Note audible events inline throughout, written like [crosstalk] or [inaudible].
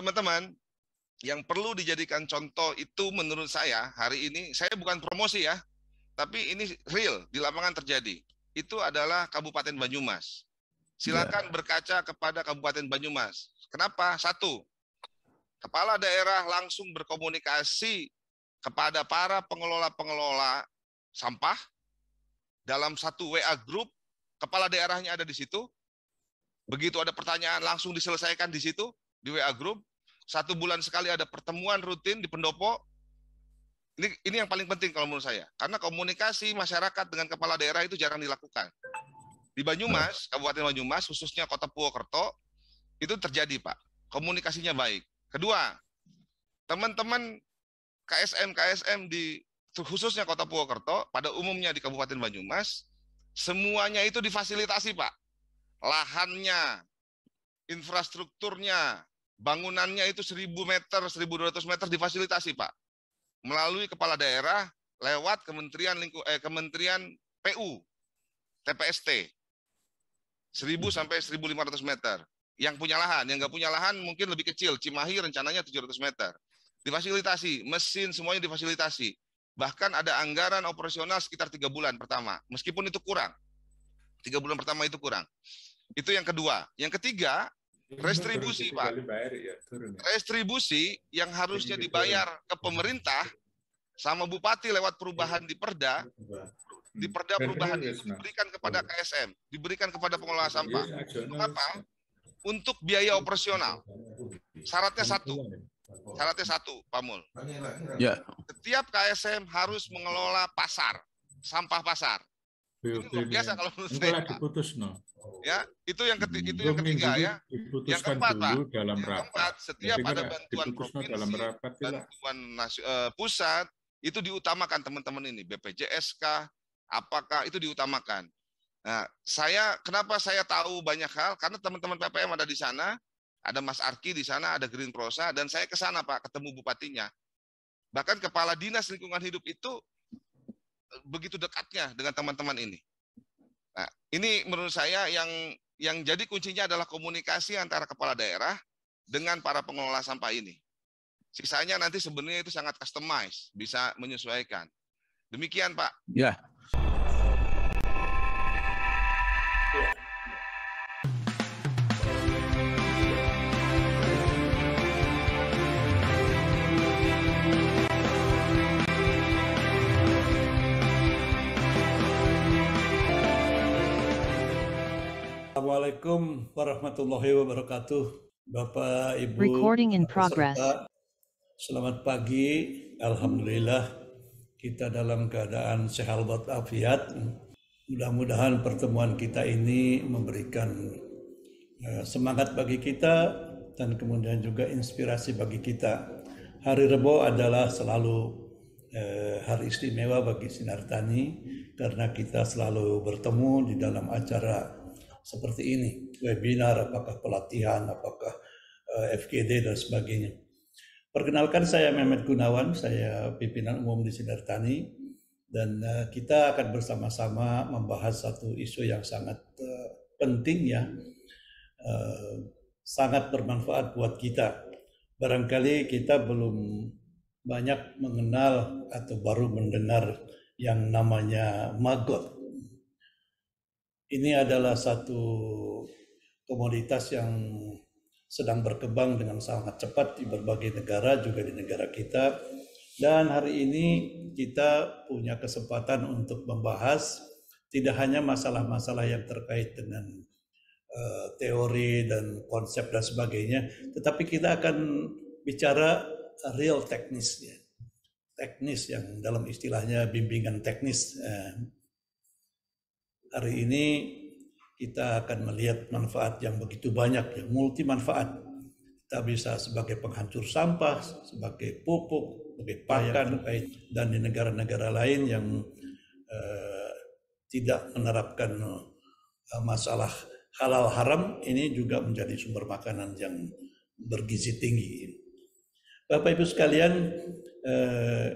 teman-teman, yang perlu dijadikan contoh itu menurut saya hari ini, saya bukan promosi ya, tapi ini real di lapangan terjadi. Itu adalah Kabupaten Banyumas. Silakan yeah. berkaca kepada Kabupaten Banyumas. Kenapa? Satu, kepala daerah langsung berkomunikasi kepada para pengelola-pengelola sampah dalam satu WA group, kepala daerahnya ada di situ. Begitu ada pertanyaan langsung diselesaikan di situ di WA group. Satu bulan sekali ada pertemuan rutin di pendopo. Ini, ini yang paling penting kalau menurut saya. Karena komunikasi masyarakat dengan kepala daerah itu jarang dilakukan. Di Banyumas, Kabupaten Banyumas, khususnya Kota Purwokerto, itu terjadi, Pak. Komunikasinya baik. Kedua, teman-teman KSM-KSM di khususnya Kota Purwokerto, pada umumnya di Kabupaten Banyumas, semuanya itu difasilitasi, Pak. Lahannya, infrastrukturnya, bangunannya itu 1000 meter, 1200 meter difasilitasi, Pak. Melalui kepala daerah lewat Kementerian Lingku eh, Kementerian PU TPST. 1000 hmm. sampai 1500 meter. Yang punya lahan, yang nggak punya lahan mungkin lebih kecil. Cimahi rencananya 700 meter. Difasilitasi, mesin semuanya difasilitasi. Bahkan ada anggaran operasional sekitar tiga bulan pertama, meskipun itu kurang. Tiga bulan pertama itu kurang. Itu yang kedua. Yang ketiga, restribusi Pak. Iya, iya. Restribusi yang harusnya gitu, dibayar iya. ke pemerintah sama bupati lewat perubahan di perda, di perda hmm. perubahan itu diberikan kepada KSM, diberikan kepada pengelola sampah. Untuk Untuk biaya operasional. Syaratnya satu. Syaratnya satu, Pak Mul. Ya. Setiap KSM harus mengelola pasar, sampah pasar biasa kalau menurut diputus no. Ya, itu yang ketiga, itu yang ketiga ya. Yang keempat Pak. Dalam yang setiap ada bantuan dalam rapat, bantuan eh, pusat, itu diutamakan teman-teman ini BPJS apakah itu diutamakan. Nah, saya kenapa saya tahu banyak hal karena teman-teman PPM ada di sana, ada Mas Arki di sana, ada Green Prosa dan saya ke sana Pak ketemu bupatinya. Bahkan kepala dinas lingkungan hidup itu begitu dekatnya dengan teman-teman ini. Nah, ini menurut saya yang yang jadi kuncinya adalah komunikasi antara kepala daerah dengan para pengelola sampah ini. Sisanya nanti sebenarnya itu sangat customize, bisa menyesuaikan. Demikian Pak. Ya, Assalamualaikum warahmatullahi wabarakatuh. Bapak, Ibu, Recording in progress. selamat pagi. Alhamdulillah kita dalam keadaan sehat afiat. Mudah-mudahan pertemuan kita ini memberikan eh, semangat bagi kita dan kemudian juga inspirasi bagi kita. Hari Rebo adalah selalu eh, hari istimewa bagi Sinartani karena kita selalu bertemu di dalam acara seperti ini, webinar, apakah pelatihan, apakah eh, FGD dan sebagainya. Perkenalkan saya Mehmet Gunawan, saya pimpinan umum di Sinar Tani dan eh, kita akan bersama-sama membahas satu isu yang sangat eh, penting ya, sangat bermanfaat buat kita. Barangkali kita belum banyak mengenal atau baru mendengar yang namanya magot ini adalah satu komoditas yang sedang berkembang dengan sangat cepat di berbagai negara, juga di negara kita. Dan hari ini kita punya kesempatan untuk membahas tidak hanya masalah-masalah yang terkait dengan uh, teori dan konsep dan sebagainya, tetapi kita akan bicara real teknisnya. Teknis yang dalam istilahnya bimbingan teknis. Uh, Hari ini kita akan melihat manfaat yang begitu banyak, yang multi manfaat. Kita bisa sebagai penghancur sampah, sebagai pupuk, sebagai ya, pakan, eh, dan di negara-negara lain yang eh, tidak menerapkan eh, masalah halal haram ini juga menjadi sumber makanan yang bergizi tinggi. Bapak Ibu sekalian, eh,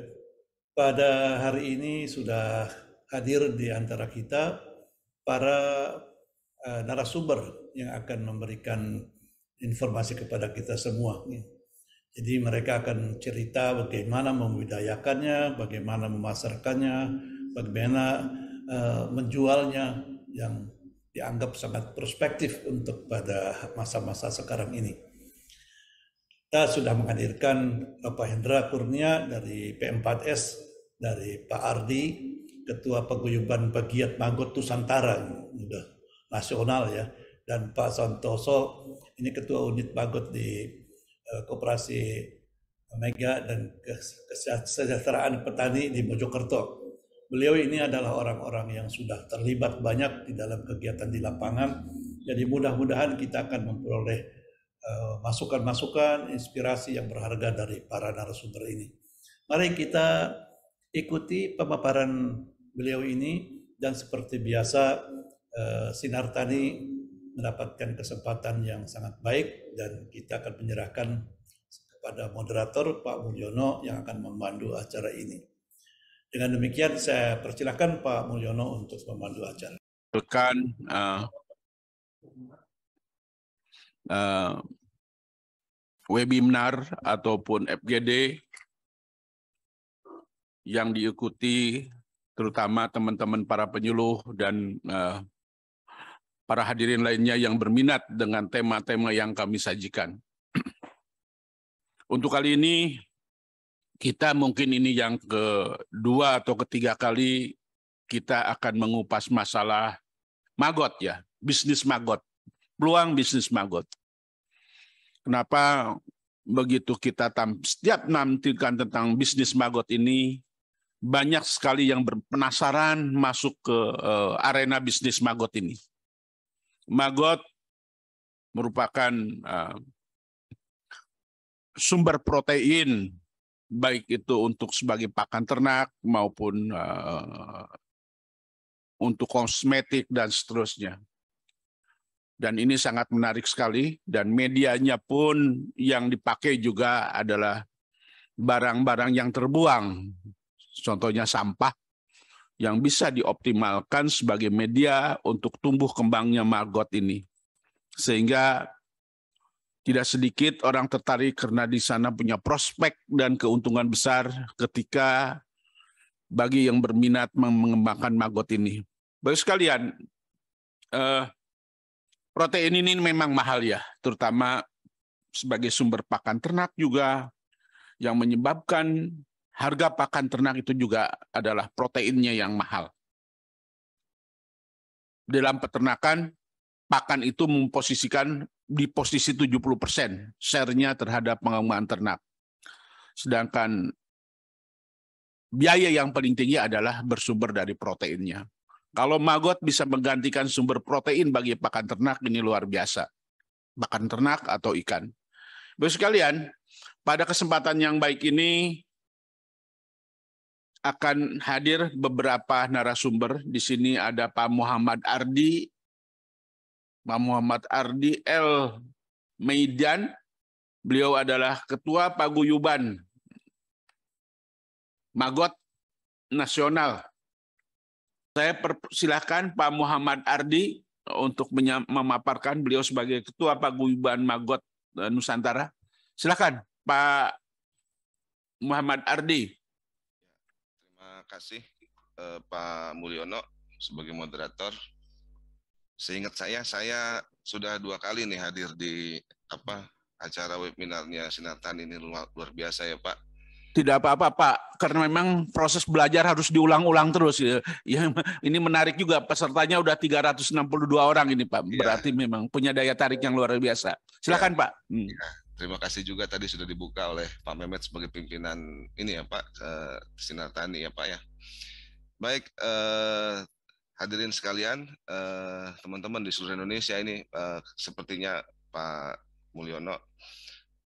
pada hari ini sudah hadir di antara kita para uh, narasumber yang akan memberikan informasi kepada kita semua. Ya. Jadi mereka akan cerita bagaimana membudayakannya, bagaimana memasarkannya, bagaimana uh, menjualnya yang dianggap sangat prospektif untuk pada masa-masa sekarang ini. Kita sudah menghadirkan Bapak Hendra Kurnia dari pm 4 s dari Pak Ardi, Ketua Paguyuban Pegiat Magot Nusantara udah nasional ya dan Pak Santoso ini Ketua Unit Magot di uh, Koperasi Mega dan Kesejahteraan Petani di Mojokerto. Beliau ini adalah orang-orang yang sudah terlibat banyak di dalam kegiatan di lapangan. Jadi mudah-mudahan kita akan memperoleh masukan eh, masukan-masukan, inspirasi yang berharga dari para narasumber ini. Mari kita ikuti pemaparan beliau ini dan seperti biasa eh, Sinar Tani mendapatkan kesempatan yang sangat baik dan kita akan menyerahkan kepada moderator Pak Mulyono yang akan memandu acara ini. Dengan demikian saya persilahkan Pak Mulyono untuk memandu acara. Bukan uh, eh, uh, eh, webinar ataupun FGD yang diikuti terutama teman-teman para penyuluh dan uh, para hadirin lainnya yang berminat dengan tema-tema yang kami sajikan. Untuk kali ini kita mungkin ini yang kedua atau ketiga kali kita akan mengupas masalah magot ya, bisnis magot, peluang bisnis magot. Kenapa begitu kita tam, setiap nantikan tentang bisnis magot ini banyak sekali yang penasaran masuk ke uh, arena bisnis Magot ini. Magot merupakan uh, sumber protein baik itu untuk sebagai pakan ternak maupun uh, untuk kosmetik dan seterusnya. Dan ini sangat menarik sekali dan medianya pun yang dipakai juga adalah barang-barang yang terbuang contohnya sampah, yang bisa dioptimalkan sebagai media untuk tumbuh kembangnya maggot ini. Sehingga tidak sedikit orang tertarik karena di sana punya prospek dan keuntungan besar ketika bagi yang berminat mengembangkan maggot ini. Baik sekalian, eh, protein ini memang mahal ya, terutama sebagai sumber pakan ternak juga yang menyebabkan harga pakan ternak itu juga adalah proteinnya yang mahal. Dalam peternakan, pakan itu memposisikan di posisi 70 persen share-nya terhadap pengembangan ternak. Sedangkan biaya yang paling tinggi adalah bersumber dari proteinnya. Kalau maggot bisa menggantikan sumber protein bagi pakan ternak, ini luar biasa. Pakan ternak atau ikan. Bapak sekalian, pada kesempatan yang baik ini, akan hadir beberapa narasumber. Di sini ada Pak Muhammad Ardi, Pak Muhammad Ardi L. Meidan. Beliau adalah Ketua Paguyuban Magot Nasional. Saya persilahkan Pak Muhammad Ardi untuk memaparkan beliau sebagai Ketua Paguyuban Magot eh, Nusantara. Silakan Pak Muhammad Ardi kasih eh, Pak Mulyono sebagai moderator. Seingat saya, saya sudah dua kali nih hadir di apa acara webinarnya Sinartan ini luar, luar biasa ya Pak. Tidak apa-apa Pak, karena memang proses belajar harus diulang-ulang terus. Ya. ya, ini menarik juga pesertanya udah 362 orang ini Pak. Iya. Berarti ya. memang punya daya tarik yang luar biasa. Silakan ya. Pak. Hmm. Ya terima kasih juga tadi sudah dibuka oleh Pak Mehmet sebagai pimpinan ini ya Pak uh, Sinar Tani ya Pak ya. Baik uh, hadirin sekalian eh, teman-teman di seluruh Indonesia ini uh, sepertinya Pak Mulyono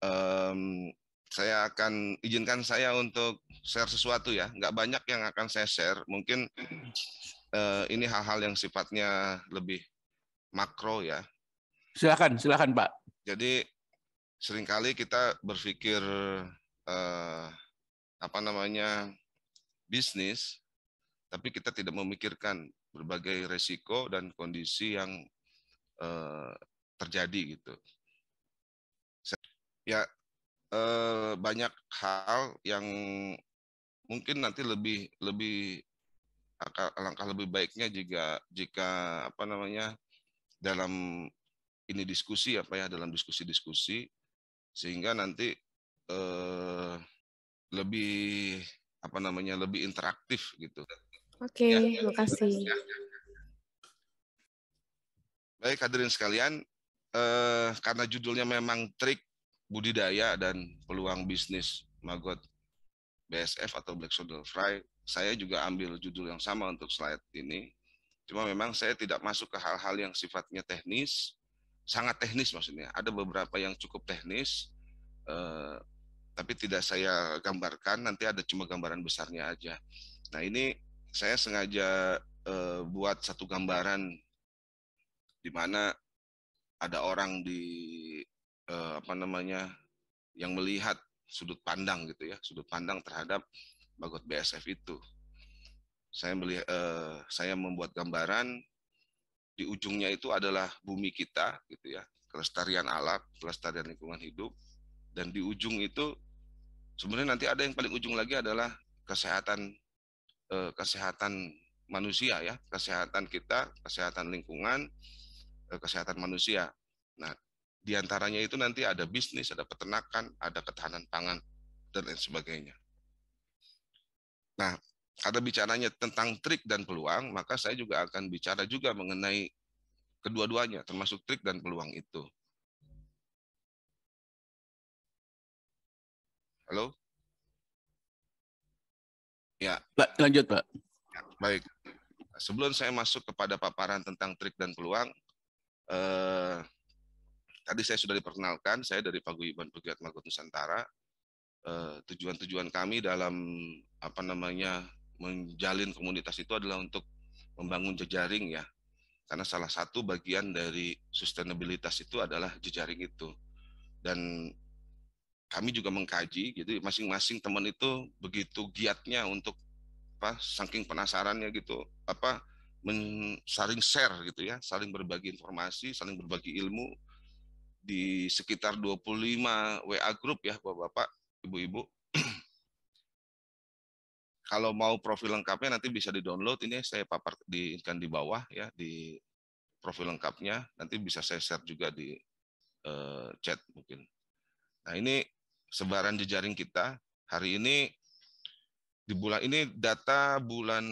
um, saya akan izinkan saya untuk share sesuatu ya. Nggak banyak yang akan saya share. Mungkin uh, ini hal-hal yang sifatnya lebih makro ya. Silakan, silakan Pak. Jadi seringkali kita berpikir eh, apa namanya bisnis, tapi kita tidak memikirkan berbagai resiko dan kondisi yang eh, terjadi gitu. Ya eh, banyak hal yang mungkin nanti lebih lebih langkah lebih baiknya jika jika apa namanya dalam ini diskusi apa ya dalam diskusi-diskusi sehingga nanti eh, lebih apa namanya lebih interaktif gitu. Oke, ya. terima ya, makasih. Baik hadirin sekalian, eh, karena judulnya memang trik budidaya dan peluang bisnis maggot BSF atau Black soldier Fry, saya juga ambil judul yang sama untuk slide ini. Cuma memang saya tidak masuk ke hal-hal yang sifatnya teknis, sangat teknis maksudnya. Ada beberapa yang cukup teknis, eh, tapi tidak saya gambarkan. Nanti ada cuma gambaran besarnya aja. Nah ini saya sengaja eh, buat satu gambaran di mana ada orang di eh, apa namanya yang melihat sudut pandang gitu ya, sudut pandang terhadap bagot BSF itu. Saya melihat, eh, saya membuat gambaran di ujungnya itu adalah bumi kita gitu ya kelestarian alam kelestarian lingkungan hidup dan di ujung itu sebenarnya nanti ada yang paling ujung lagi adalah kesehatan eh, kesehatan manusia ya kesehatan kita kesehatan lingkungan eh, kesehatan manusia nah diantaranya itu nanti ada bisnis ada peternakan ada ketahanan pangan dan lain sebagainya nah karena bicaranya tentang trik dan peluang, maka saya juga akan bicara juga mengenai kedua-duanya, termasuk trik dan peluang itu. Halo? Ya. Lanjut, Pak. Ya, baik. Sebelum saya masuk kepada paparan tentang trik dan peluang, eh, tadi saya sudah diperkenalkan, saya dari Paguyuban Pegiat Magot Nusantara. eh, tujuan -tujuan kami dalam apa namanya menjalin komunitas itu adalah untuk membangun jejaring ya. Karena salah satu bagian dari sustainabilitas itu adalah jejaring itu. Dan kami juga mengkaji gitu masing-masing teman itu begitu giatnya untuk apa saking penasarannya gitu apa men, saling share gitu ya, saling berbagi informasi, saling berbagi ilmu di sekitar 25 WA group ya Bapak-bapak, Ibu-ibu kalau mau profil lengkapnya nanti bisa di-download ini saya papar di kan di bawah ya di profil lengkapnya nanti bisa saya share juga di eh, chat mungkin. Nah, ini sebaran jejaring kita hari ini di bulan ini data bulan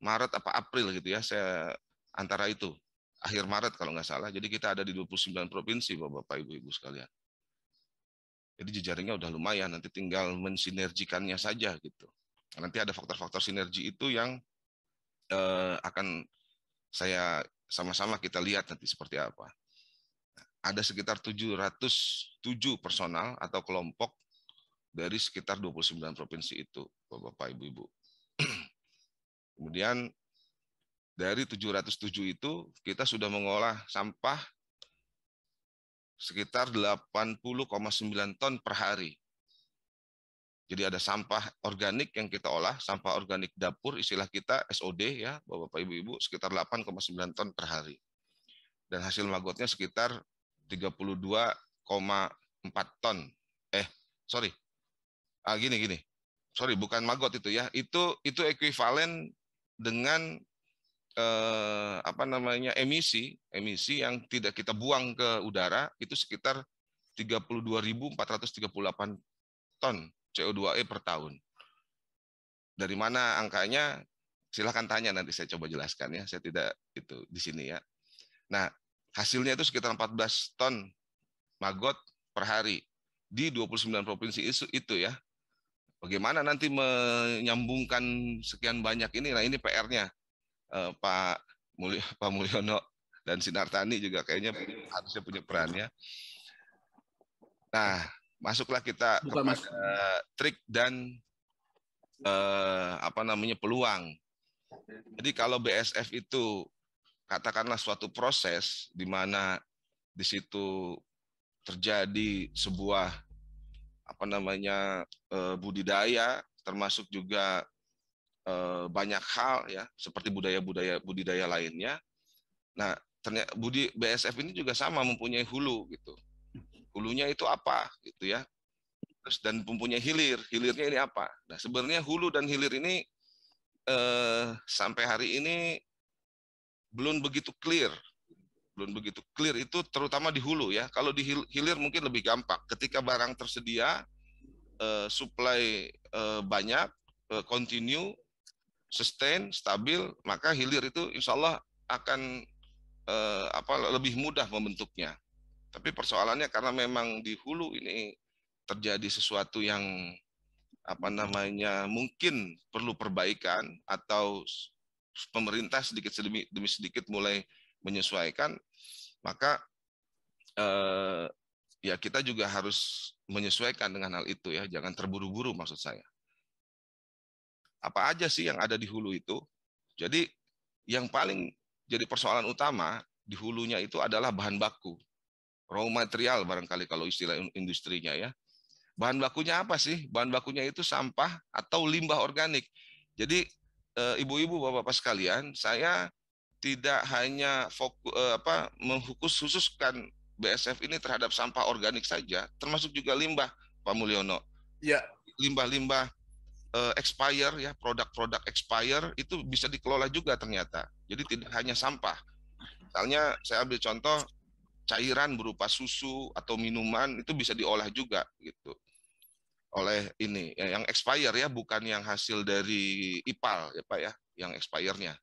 Maret apa April gitu ya saya antara itu akhir Maret kalau nggak salah jadi kita ada di 29 provinsi Bapak Ibu Ibu sekalian jadi jejaringnya udah lumayan nanti tinggal mensinergikannya saja gitu nanti ada faktor-faktor sinergi itu yang eh, akan saya sama-sama kita lihat nanti seperti apa. Ada sekitar 707 personal atau kelompok dari sekitar 29 provinsi itu, Bapak-Bapak, Ibu-Ibu. [clears throat] Kemudian dari 707 itu kita sudah mengolah sampah sekitar 80,9 ton per hari. Jadi ada sampah organik yang kita olah, sampah organik dapur istilah kita SOD ya, Bapak Ibu-ibu sekitar 8,9 ton per hari. Dan hasil maggotnya sekitar 32,4 ton. Eh, sorry. Ah, gini gini. Sorry, bukan maggot itu ya. Itu itu ekuivalen dengan eh, apa namanya emisi emisi yang tidak kita buang ke udara itu sekitar 32.438 ton CO2e per tahun. Dari mana angkanya? Silahkan tanya nanti saya coba jelaskan ya. Saya tidak itu di sini ya. Nah, hasilnya itu sekitar 14 ton maggot per hari di 29 provinsi itu, itu ya. Bagaimana nanti menyambungkan sekian banyak ini? Nah, ini PR-nya. Eh, Pak Pak Mulyono dan Sinartani juga kayaknya harusnya punya perannya. Nah, masuklah kita Bukan kepada masuk. trik dan eh, apa namanya peluang. Jadi kalau BSF itu katakanlah suatu proses di mana di situ terjadi sebuah apa namanya eh, budidaya termasuk juga eh, banyak hal ya seperti budaya-budaya budidaya lainnya. Nah, ternyata budi BSF ini juga sama mempunyai hulu gitu hulunya itu apa gitu ya terus dan mempunyai hilir hilirnya ini apa nah sebenarnya hulu dan hilir ini eh, sampai hari ini belum begitu clear belum begitu clear itu terutama di hulu ya kalau di hilir mungkin lebih gampang ketika barang tersedia eh, supply eh, banyak eh, continue sustain stabil maka hilir itu insya Allah akan eh, apa lebih mudah membentuknya tapi persoalannya karena memang di hulu ini terjadi sesuatu yang apa namanya mungkin perlu perbaikan atau pemerintah sedikit demi, demi sedikit mulai menyesuaikan, maka eh, ya kita juga harus menyesuaikan dengan hal itu ya, jangan terburu-buru maksud saya. Apa aja sih yang ada di hulu itu? Jadi yang paling jadi persoalan utama di hulunya itu adalah bahan baku raw material barangkali kalau istilah industrinya ya. Bahan bakunya apa sih? Bahan bakunya itu sampah atau limbah organik. Jadi eh, ibu-ibu, bapak-bapak sekalian, saya tidak hanya fokus eh, apa menghukus khususkan BSF ini terhadap sampah organik saja, termasuk juga limbah, Pak Mulyono. Ya. Limbah-limbah eh, expire ya, produk-produk expire itu bisa dikelola juga ternyata. Jadi tidak hanya sampah. Misalnya saya ambil contoh cairan berupa susu atau minuman itu bisa diolah juga gitu oleh ini ya, yang expire ya bukan yang hasil dari ipal ya pak ya yang expirednya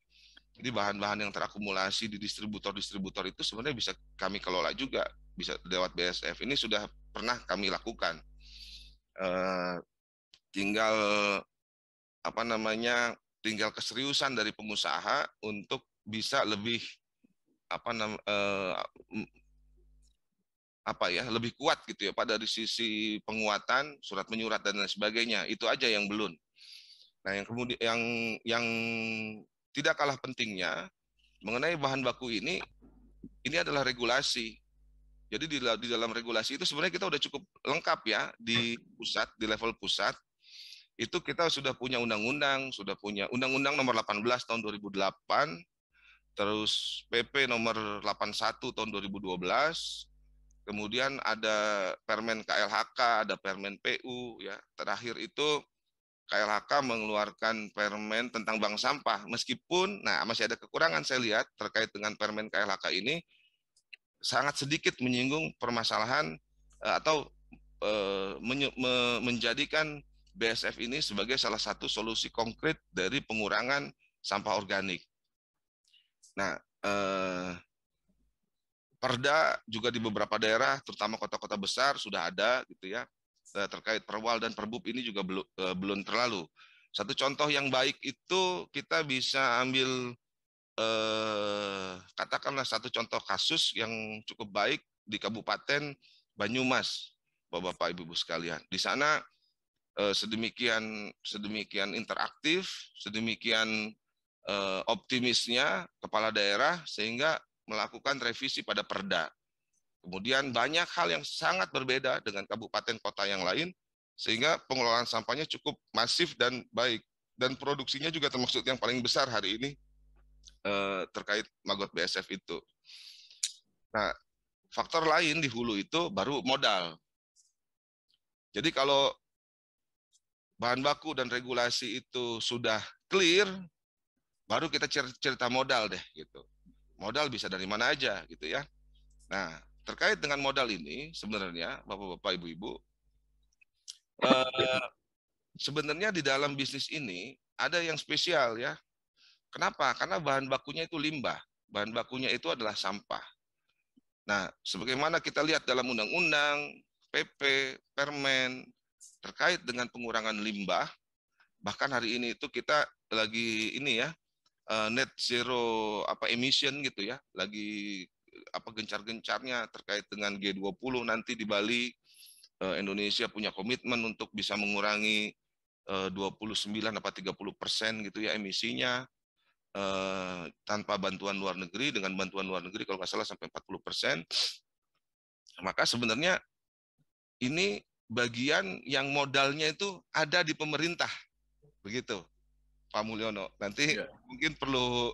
jadi bahan-bahan yang terakumulasi di distributor-distributor itu sebenarnya bisa kami kelola juga bisa lewat BSF ini sudah pernah kami lakukan e, tinggal apa namanya tinggal keseriusan dari pengusaha untuk bisa lebih apa nam, e, apa ya lebih kuat gitu ya pada dari sisi penguatan surat menyurat dan lain sebagainya itu aja yang belum nah yang kemudian yang yang tidak kalah pentingnya mengenai bahan baku ini ini adalah regulasi jadi di, di dalam regulasi itu sebenarnya kita sudah cukup lengkap ya di pusat di level pusat itu kita sudah punya undang-undang sudah punya undang-undang nomor 18 tahun 2008 terus PP nomor 81 tahun 2012 Kemudian ada Permen KLHK, ada Permen PU ya. Terakhir itu KLHK mengeluarkan permen tentang bank sampah. Meskipun nah masih ada kekurangan saya lihat terkait dengan permen KLHK ini sangat sedikit menyinggung permasalahan eh, atau eh, menjadikan BSF ini sebagai salah satu solusi konkret dari pengurangan sampah organik. Nah, eh, Perda juga di beberapa daerah, terutama kota-kota besar sudah ada gitu ya eh, terkait perwal dan perbup ini juga belum eh, belum terlalu. Satu contoh yang baik itu kita bisa ambil eh, katakanlah satu contoh kasus yang cukup baik di Kabupaten Banyumas, Bapak-bapak Ibu-ibu sekalian. Di sana eh, sedemikian sedemikian interaktif, sedemikian eh, optimisnya kepala daerah sehingga melakukan revisi pada perda. Kemudian banyak hal yang sangat berbeda dengan kabupaten kota yang lain, sehingga pengelolaan sampahnya cukup masif dan baik. Dan produksinya juga termasuk yang paling besar hari ini eh, terkait magot BSF itu. Nah, faktor lain di hulu itu baru modal. Jadi kalau bahan baku dan regulasi itu sudah clear, baru kita cerita modal deh gitu. Modal bisa dari mana aja gitu ya. Nah, terkait dengan modal ini sebenarnya Bapak-bapak, Ibu-ibu eh, sebenarnya di dalam bisnis ini ada yang spesial ya. Kenapa? Karena bahan bakunya itu limbah. Bahan bakunya itu adalah sampah. Nah, sebagaimana kita lihat dalam undang-undang, PP, permen terkait dengan pengurangan limbah, bahkan hari ini itu kita lagi ini ya uh, net zero apa emission gitu ya, lagi apa gencar-gencarnya terkait dengan G20 nanti di Bali uh, Indonesia punya komitmen untuk bisa mengurangi eh, uh, 29 apa 30 persen gitu ya emisinya uh, tanpa bantuan luar negeri dengan bantuan luar negeri kalau nggak salah sampai 40 persen maka sebenarnya ini bagian yang modalnya itu ada di pemerintah begitu Pak Mulyono. Nanti yeah. mungkin perlu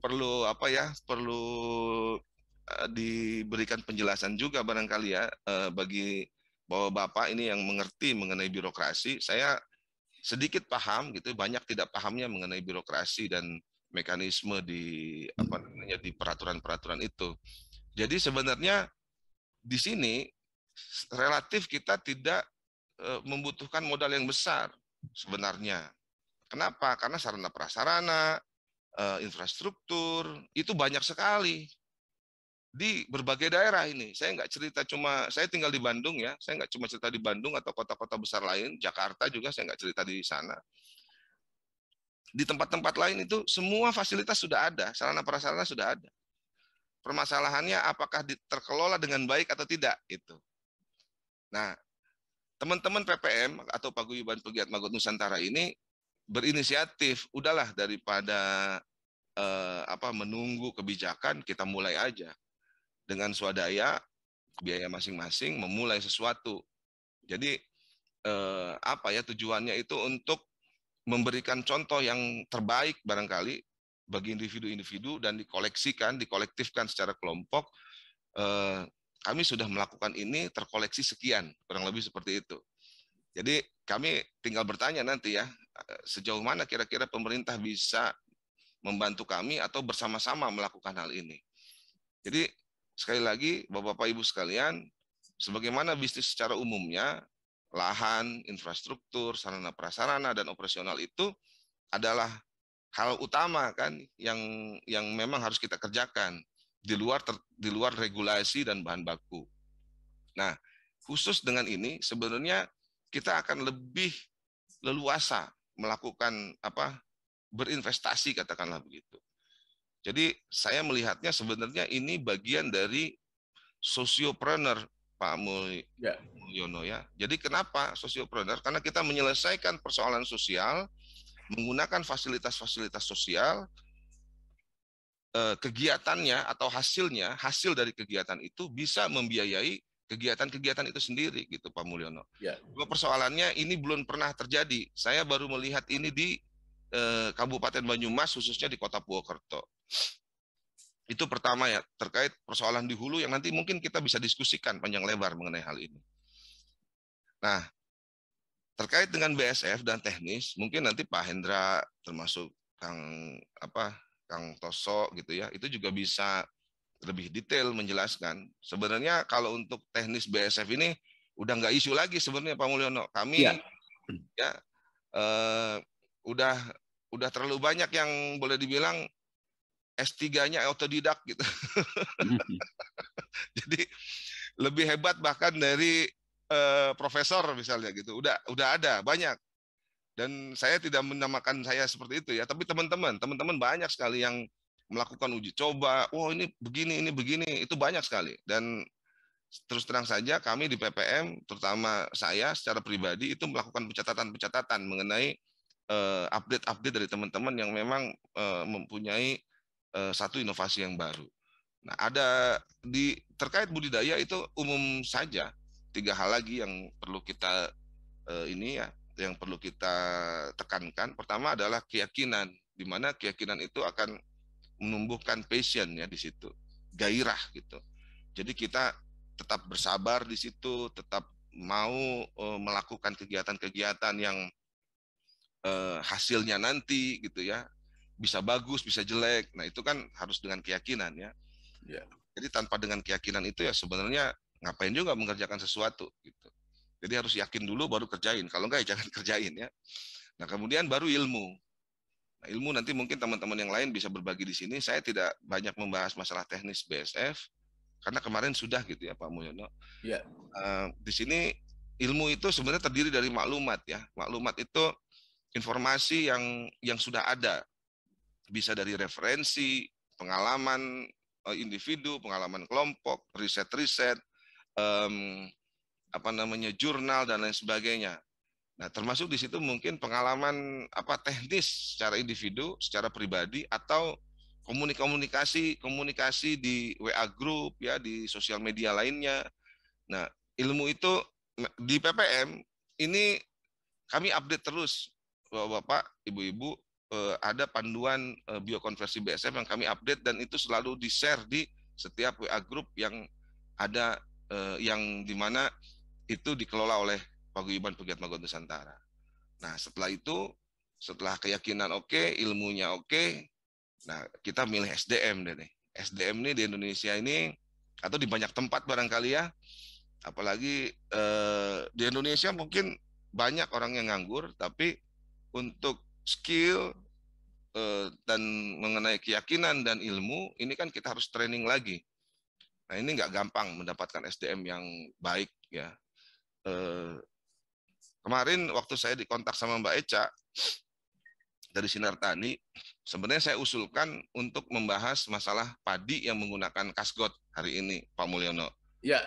perlu apa ya? Perlu eh, diberikan penjelasan juga barangkali ya eh, bagi bahwa Bapak ini yang mengerti mengenai birokrasi. Saya sedikit paham gitu, banyak tidak pahamnya mengenai birokrasi dan mekanisme di apa namanya di peraturan-peraturan itu. Jadi sebenarnya di sini relatif kita tidak eh, membutuhkan modal yang besar sebenarnya Kenapa? Karena sarana prasarana, eh, infrastruktur itu banyak sekali di berbagai daerah ini. Saya nggak cerita cuma saya tinggal di Bandung ya, saya nggak cuma cerita di Bandung atau kota-kota besar lain, Jakarta juga saya nggak cerita di sana. Di tempat-tempat lain itu semua fasilitas sudah ada, sarana prasarana sudah ada. Permasalahannya apakah terkelola dengan baik atau tidak itu. Nah, teman-teman PPM atau paguyuban pegiat magot Nusantara ini berinisiatif udahlah daripada eh, apa menunggu kebijakan kita mulai aja dengan swadaya biaya masing-masing memulai sesuatu jadi eh, apa ya tujuannya itu untuk memberikan contoh yang terbaik barangkali bagi individu-individu dan dikoleksikan dikolektifkan secara kelompok eh, kami sudah melakukan ini terkoleksi sekian kurang lebih seperti itu jadi kami tinggal bertanya nanti ya sejauh mana kira-kira pemerintah bisa membantu kami atau bersama-sama melakukan hal ini. Jadi sekali lagi Bapak-bapak Ibu sekalian, sebagaimana bisnis secara umumnya lahan, infrastruktur, sarana prasarana dan operasional itu adalah hal utama kan yang yang memang harus kita kerjakan di luar ter, di luar regulasi dan bahan baku. Nah, khusus dengan ini sebenarnya kita akan lebih leluasa melakukan apa berinvestasi katakanlah begitu. Jadi saya melihatnya sebenarnya ini bagian dari sosiopreneur Pak ya. Mulyono ya. Jadi kenapa sosiopreneur? Karena kita menyelesaikan persoalan sosial menggunakan fasilitas-fasilitas sosial eh, kegiatannya atau hasilnya hasil dari kegiatan itu bisa membiayai kegiatan-kegiatan itu sendiri gitu Pak Mulyono. Ya. persoalannya ini belum pernah terjadi. Saya baru melihat ini di eh, Kabupaten Banyumas khususnya di Kota Purwokerto. Itu pertama ya terkait persoalan di hulu yang nanti mungkin kita bisa diskusikan panjang lebar mengenai hal ini. Nah, terkait dengan BSF dan teknis, mungkin nanti Pak Hendra termasuk Kang apa Kang Toso gitu ya, itu juga bisa lebih detail menjelaskan. Sebenarnya kalau untuk teknis BSF ini udah nggak isu lagi sebenarnya Pak Mulyono. Kami ya, ya eh, udah udah terlalu banyak yang boleh dibilang S3-nya autodidak gitu. [laughs] Jadi lebih hebat bahkan dari eh, profesor misalnya gitu. Udah udah ada banyak. Dan saya tidak menamakan saya seperti itu ya, tapi teman-teman, teman-teman banyak sekali yang melakukan uji coba, wah ini begini, ini begini, itu banyak sekali. Dan terus terang saja kami di PPM, terutama saya secara pribadi itu melakukan pencatatan-pencatatan mengenai eh, update-update uh, dari teman-teman yang memang uh, mempunyai uh, satu inovasi yang baru. Nah, ada di terkait budidaya itu umum saja. Tiga hal lagi yang perlu kita uh, ini ya, yang perlu kita tekankan. Pertama adalah keyakinan, di mana keyakinan itu akan menumbuhkan passion ya di situ, gairah gitu. Jadi kita tetap bersabar di situ, tetap mau uh, melakukan kegiatan-kegiatan yang uh, hasilnya nanti gitu ya bisa bagus bisa jelek nah itu kan harus dengan keyakinan ya yeah. jadi tanpa dengan keyakinan itu ya sebenarnya ngapain juga mengerjakan sesuatu gitu jadi harus yakin dulu baru kerjain kalau enggak ya jangan [laughs] kerjain ya nah kemudian baru ilmu ilmu nanti mungkin teman-teman yang lain bisa berbagi di sini. Saya tidak banyak membahas masalah teknis BSF karena kemarin sudah gitu ya Pak Mulyono. Ya. Uh, di sini ilmu itu sebenarnya terdiri dari maklumat ya. Maklumat itu informasi yang yang sudah ada. Bisa dari referensi, pengalaman eh, individu, pengalaman kelompok, riset-riset, um, apa namanya jurnal dan lain sebagainya. Nah, termasuk di situ mungkin pengalaman apa teknis secara individu, secara pribadi atau komunikasi komunikasi di WA group ya, di sosial media lainnya. Nah, ilmu itu nah, di PPM ini kami update terus Bapak-bapak, Ibu-ibu eh, ada panduan eh, biokonversi BSM yang kami update dan itu selalu di-share di setiap WA group yang ada eh, yang dimana itu dikelola oleh paguyuban pegiat magot Nusantara. Nah, setelah itu, setelah keyakinan oke, okay, ilmunya oke, okay, nah kita milih SDM deh nih. SDM ini di Indonesia ini atau di banyak tempat barangkali ya, apalagi eh, di Indonesia mungkin banyak orang yang nganggur, tapi untuk skill eh, dan mengenai keyakinan dan ilmu ini kan kita harus training lagi. Nah ini nggak gampang mendapatkan SDM yang baik ya. Eh, Kemarin waktu saya dikontak sama Mbak Eca dari Sinar Tani, sebenarnya saya usulkan untuk membahas masalah padi yang menggunakan kasgot hari ini, Pak Mulyono. Ya.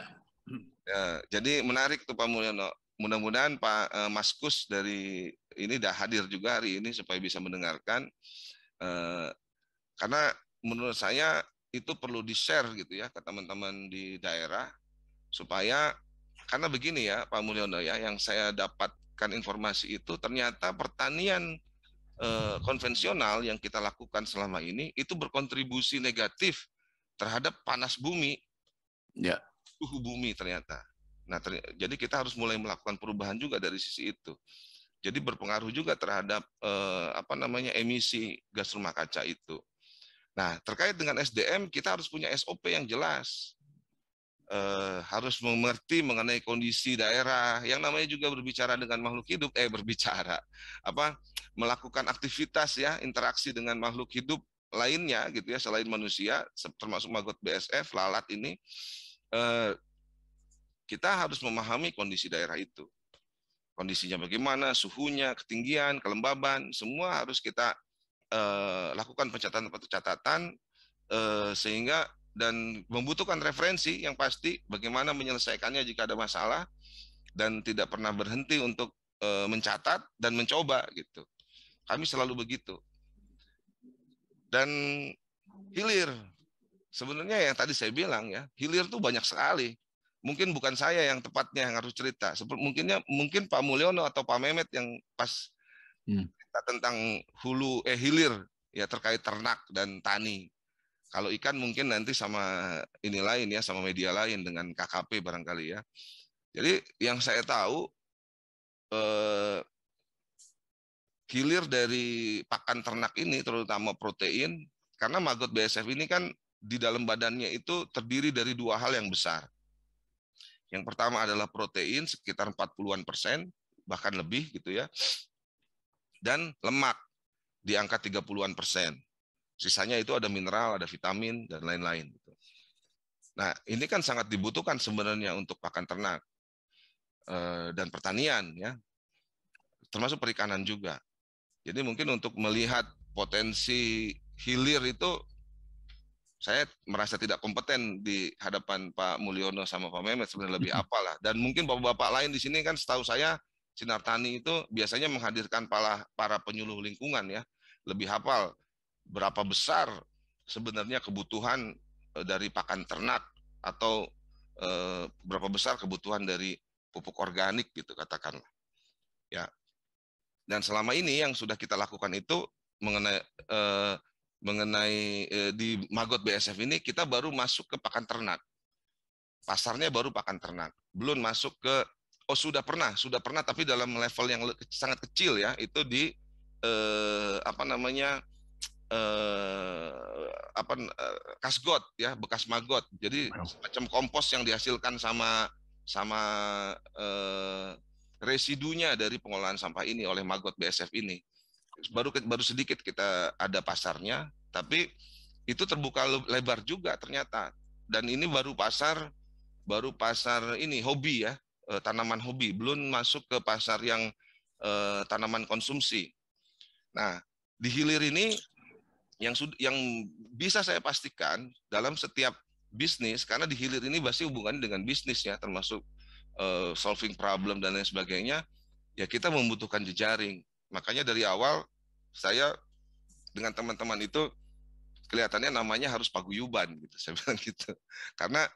ya jadi menarik tuh Pak Mulyono. Mudah-mudahan Pak eh, Maskus dari ini dah hadir juga hari ini supaya bisa mendengarkan. Eh, karena menurut saya itu perlu di-share gitu ya ke teman-teman di daerah supaya karena begini ya Pak Mulyono ya, yang saya dapatkan informasi itu ternyata pertanian eh, konvensional yang kita lakukan selama ini itu berkontribusi negatif terhadap panas bumi, ya. suhu bumi ternyata. Nah, ter jadi kita harus mulai melakukan perubahan juga dari sisi itu. Jadi berpengaruh juga terhadap eh, apa namanya emisi gas rumah kaca itu. Nah, terkait dengan SDM kita harus punya SOP yang jelas. Eh, harus mengerti mengenai kondisi daerah. Yang namanya juga berbicara dengan makhluk hidup, eh berbicara apa melakukan aktivitas ya interaksi dengan makhluk hidup lainnya gitu ya selain manusia termasuk maggot BSF lalat ini eh, kita harus memahami kondisi daerah itu kondisinya bagaimana, suhunya, ketinggian, kelembaban, semua harus kita eh, lakukan pencatatan-pencatatan eh, sehingga dan membutuhkan referensi yang pasti bagaimana menyelesaikannya jika ada masalah dan tidak pernah berhenti untuk e, mencatat dan mencoba gitu. Kami selalu begitu. Dan hilir sebenarnya yang tadi saya bilang ya, hilir tuh banyak sekali. Mungkin bukan saya yang tepatnya yang harus cerita. Mungkinnya mungkin Pak Mulyono atau Pak Memet yang pas hmm. cerita tentang hulu eh hilir ya terkait ternak dan tani kalau ikan mungkin nanti sama ini lain ya, sama media lain dengan KKP barangkali ya. Jadi yang saya tahu eh, hilir dari pakan ternak ini terutama protein karena maggot BSF ini kan di dalam badannya itu terdiri dari dua hal yang besar. Yang pertama adalah protein sekitar 40-an persen, bahkan lebih gitu ya. Dan lemak di angka 30-an persen. Sisanya itu ada mineral, ada vitamin, dan lain-lain. Gitu. Nah, ini kan sangat dibutuhkan sebenarnya untuk pakan ternak eh, dan pertanian, ya, termasuk perikanan juga. Jadi mungkin untuk melihat potensi hilir itu saya merasa tidak kompeten di hadapan Pak Mulyono sama Pak Mehmet sebenarnya lebih apalah dan mungkin bapak-bapak lain di sini kan setahu saya Sinar Tani itu biasanya menghadirkan para para penyuluh lingkungan ya lebih hafal berapa besar sebenarnya kebutuhan eh, dari pakan ternak atau eh, berapa besar kebutuhan dari pupuk organik gitu katakanlah. Ya. Dan selama ini yang sudah kita lakukan itu mengenai eh, mengenai eh, di Magot BSF ini kita baru masuk ke pakan ternak. Pasarnya baru pakan ternak, belum masuk ke oh sudah pernah, sudah pernah tapi dalam level yang sangat kecil ya, itu di eh, apa namanya? eh, apa eh, kasgot ya bekas magot jadi macam kompos yang dihasilkan sama sama eh, residunya dari pengolahan sampah ini oleh magot BSF ini baru baru sedikit kita ada pasarnya tapi itu terbuka lebar juga ternyata dan ini baru pasar baru pasar ini hobi ya eh, tanaman hobi belum masuk ke pasar yang eh, tanaman konsumsi nah di hilir ini yang yang bisa saya pastikan dalam setiap bisnis karena di hilir ini pasti hubungan dengan bisnisnya termasuk uh, solving problem dan lain sebagainya ya kita membutuhkan jejaring makanya dari awal saya dengan teman-teman itu kelihatannya namanya harus paguyuban gitu saya [laughs] bilang gitu karena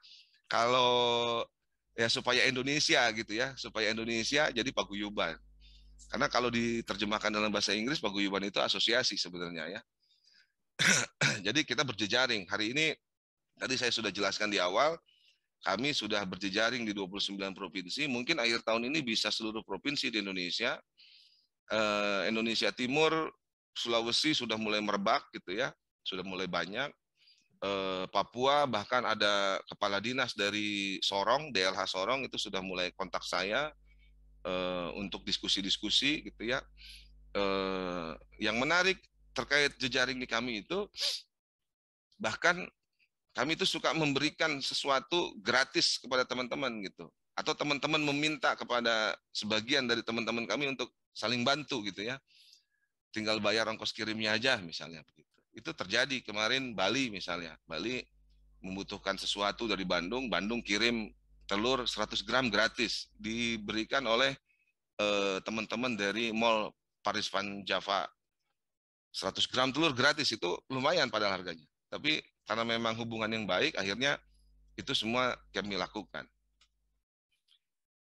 kalau ya supaya Indonesia gitu ya supaya Indonesia jadi paguyuban karena kalau diterjemahkan dalam bahasa Inggris paguyuban itu asosiasi sebenarnya ya [coughs] Jadi kita berjejaring. Hari ini tadi saya sudah jelaskan di awal, kami sudah berjejaring di 29 provinsi. Mungkin akhir tahun ini bisa seluruh provinsi di Indonesia. Eh, Indonesia Timur, Sulawesi sudah mulai merebak gitu ya, sudah mulai banyak. Eh, Papua bahkan ada kepala dinas dari Sorong, DLH Sorong itu sudah mulai kontak saya eh, untuk diskusi-diskusi gitu ya. Eh, yang menarik terkait jejaring di kami itu bahkan kami itu suka memberikan sesuatu gratis kepada teman-teman gitu atau teman-teman meminta kepada sebagian dari teman-teman kami untuk saling bantu gitu ya tinggal bayar ongkos kirimnya aja misalnya begitu itu terjadi kemarin Bali misalnya Bali membutuhkan sesuatu dari Bandung Bandung kirim telur 100 gram gratis diberikan oleh eh, teman-teman eh, dari Mall Paris Van Java 100 gram telur gratis itu lumayan pada harganya. Tapi karena memang hubungan yang baik, akhirnya itu semua kami lakukan.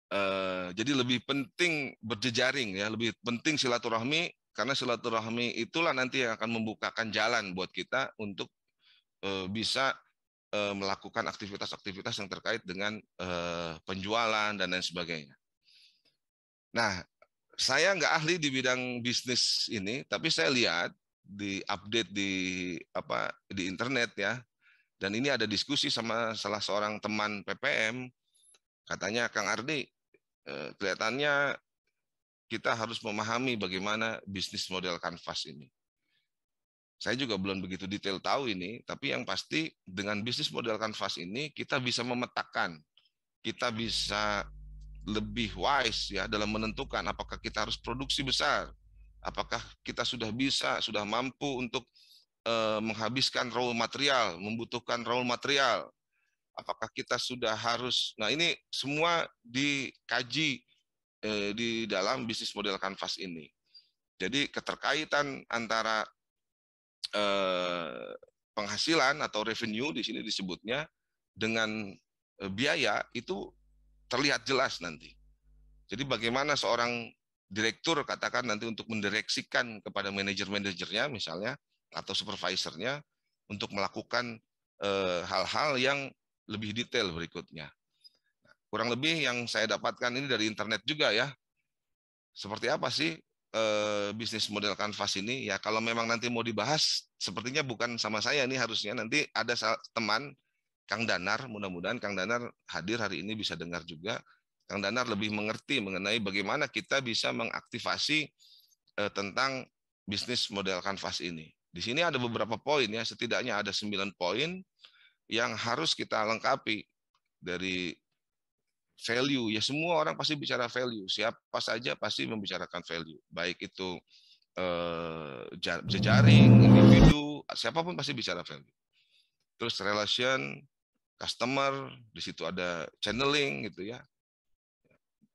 Uh, jadi lebih penting berjejaring ya, lebih penting silaturahmi karena silaturahmi itulah nanti yang akan membukakan jalan buat kita untuk uh, bisa uh, melakukan aktivitas-aktivitas yang terkait dengan penjualan dan lain sebagainya. Nah, saya nggak ahli di bidang bisnis ini, tapi saya lihat di update di apa di internet ya. Dan ini ada diskusi sama salah seorang teman PPM, katanya Kang Ardi, eh, kelihatannya kita harus memahami bagaimana bisnis model kanvas ini. Saya juga belum begitu detail tahu ini, tapi yang pasti dengan bisnis model kanvas ini kita bisa memetakan, kita bisa lebih wise ya dalam menentukan apakah kita harus produksi besar Apakah kita sudah bisa, sudah mampu untuk eh, menghabiskan raw material, membutuhkan raw material? Apakah kita sudah harus? Nah, ini semua dikaji eh, di dalam bisnis model kanvas ini. Jadi keterkaitan antara eh, penghasilan atau revenue di sini disebutnya dengan biaya itu terlihat jelas nanti. Jadi bagaimana seorang direktur katakan nanti untuk mendireksikan kepada manajer-manajernya misalnya atau supervisornya untuk melakukan eh, hal-hal eh, yang lebih detail berikutnya. kurang lebih yang saya dapatkan ini dari internet juga ya. Seperti apa sih e, bisnis model kanvas ini? Ya kalau memang nanti mau dibahas, sepertinya bukan sama saya ini harusnya nanti ada teman Kang Danar, mudah-mudahan Kang Danar hadir hari ini bisa dengar juga Kang Danar lebih mengerti mengenai bagaimana kita bisa mengaktifasi eh, tentang bisnis model kanvas ini. Di sini ada beberapa poin ya, setidaknya ada 9 poin yang harus kita lengkapi dari value. Ya semua orang pasti bicara value. Siapa saja pasti membicarakan value. Baik itu eh, jejaring, individu, siapapun pasti bicara value. Terus relation, customer, di situ ada channeling gitu ya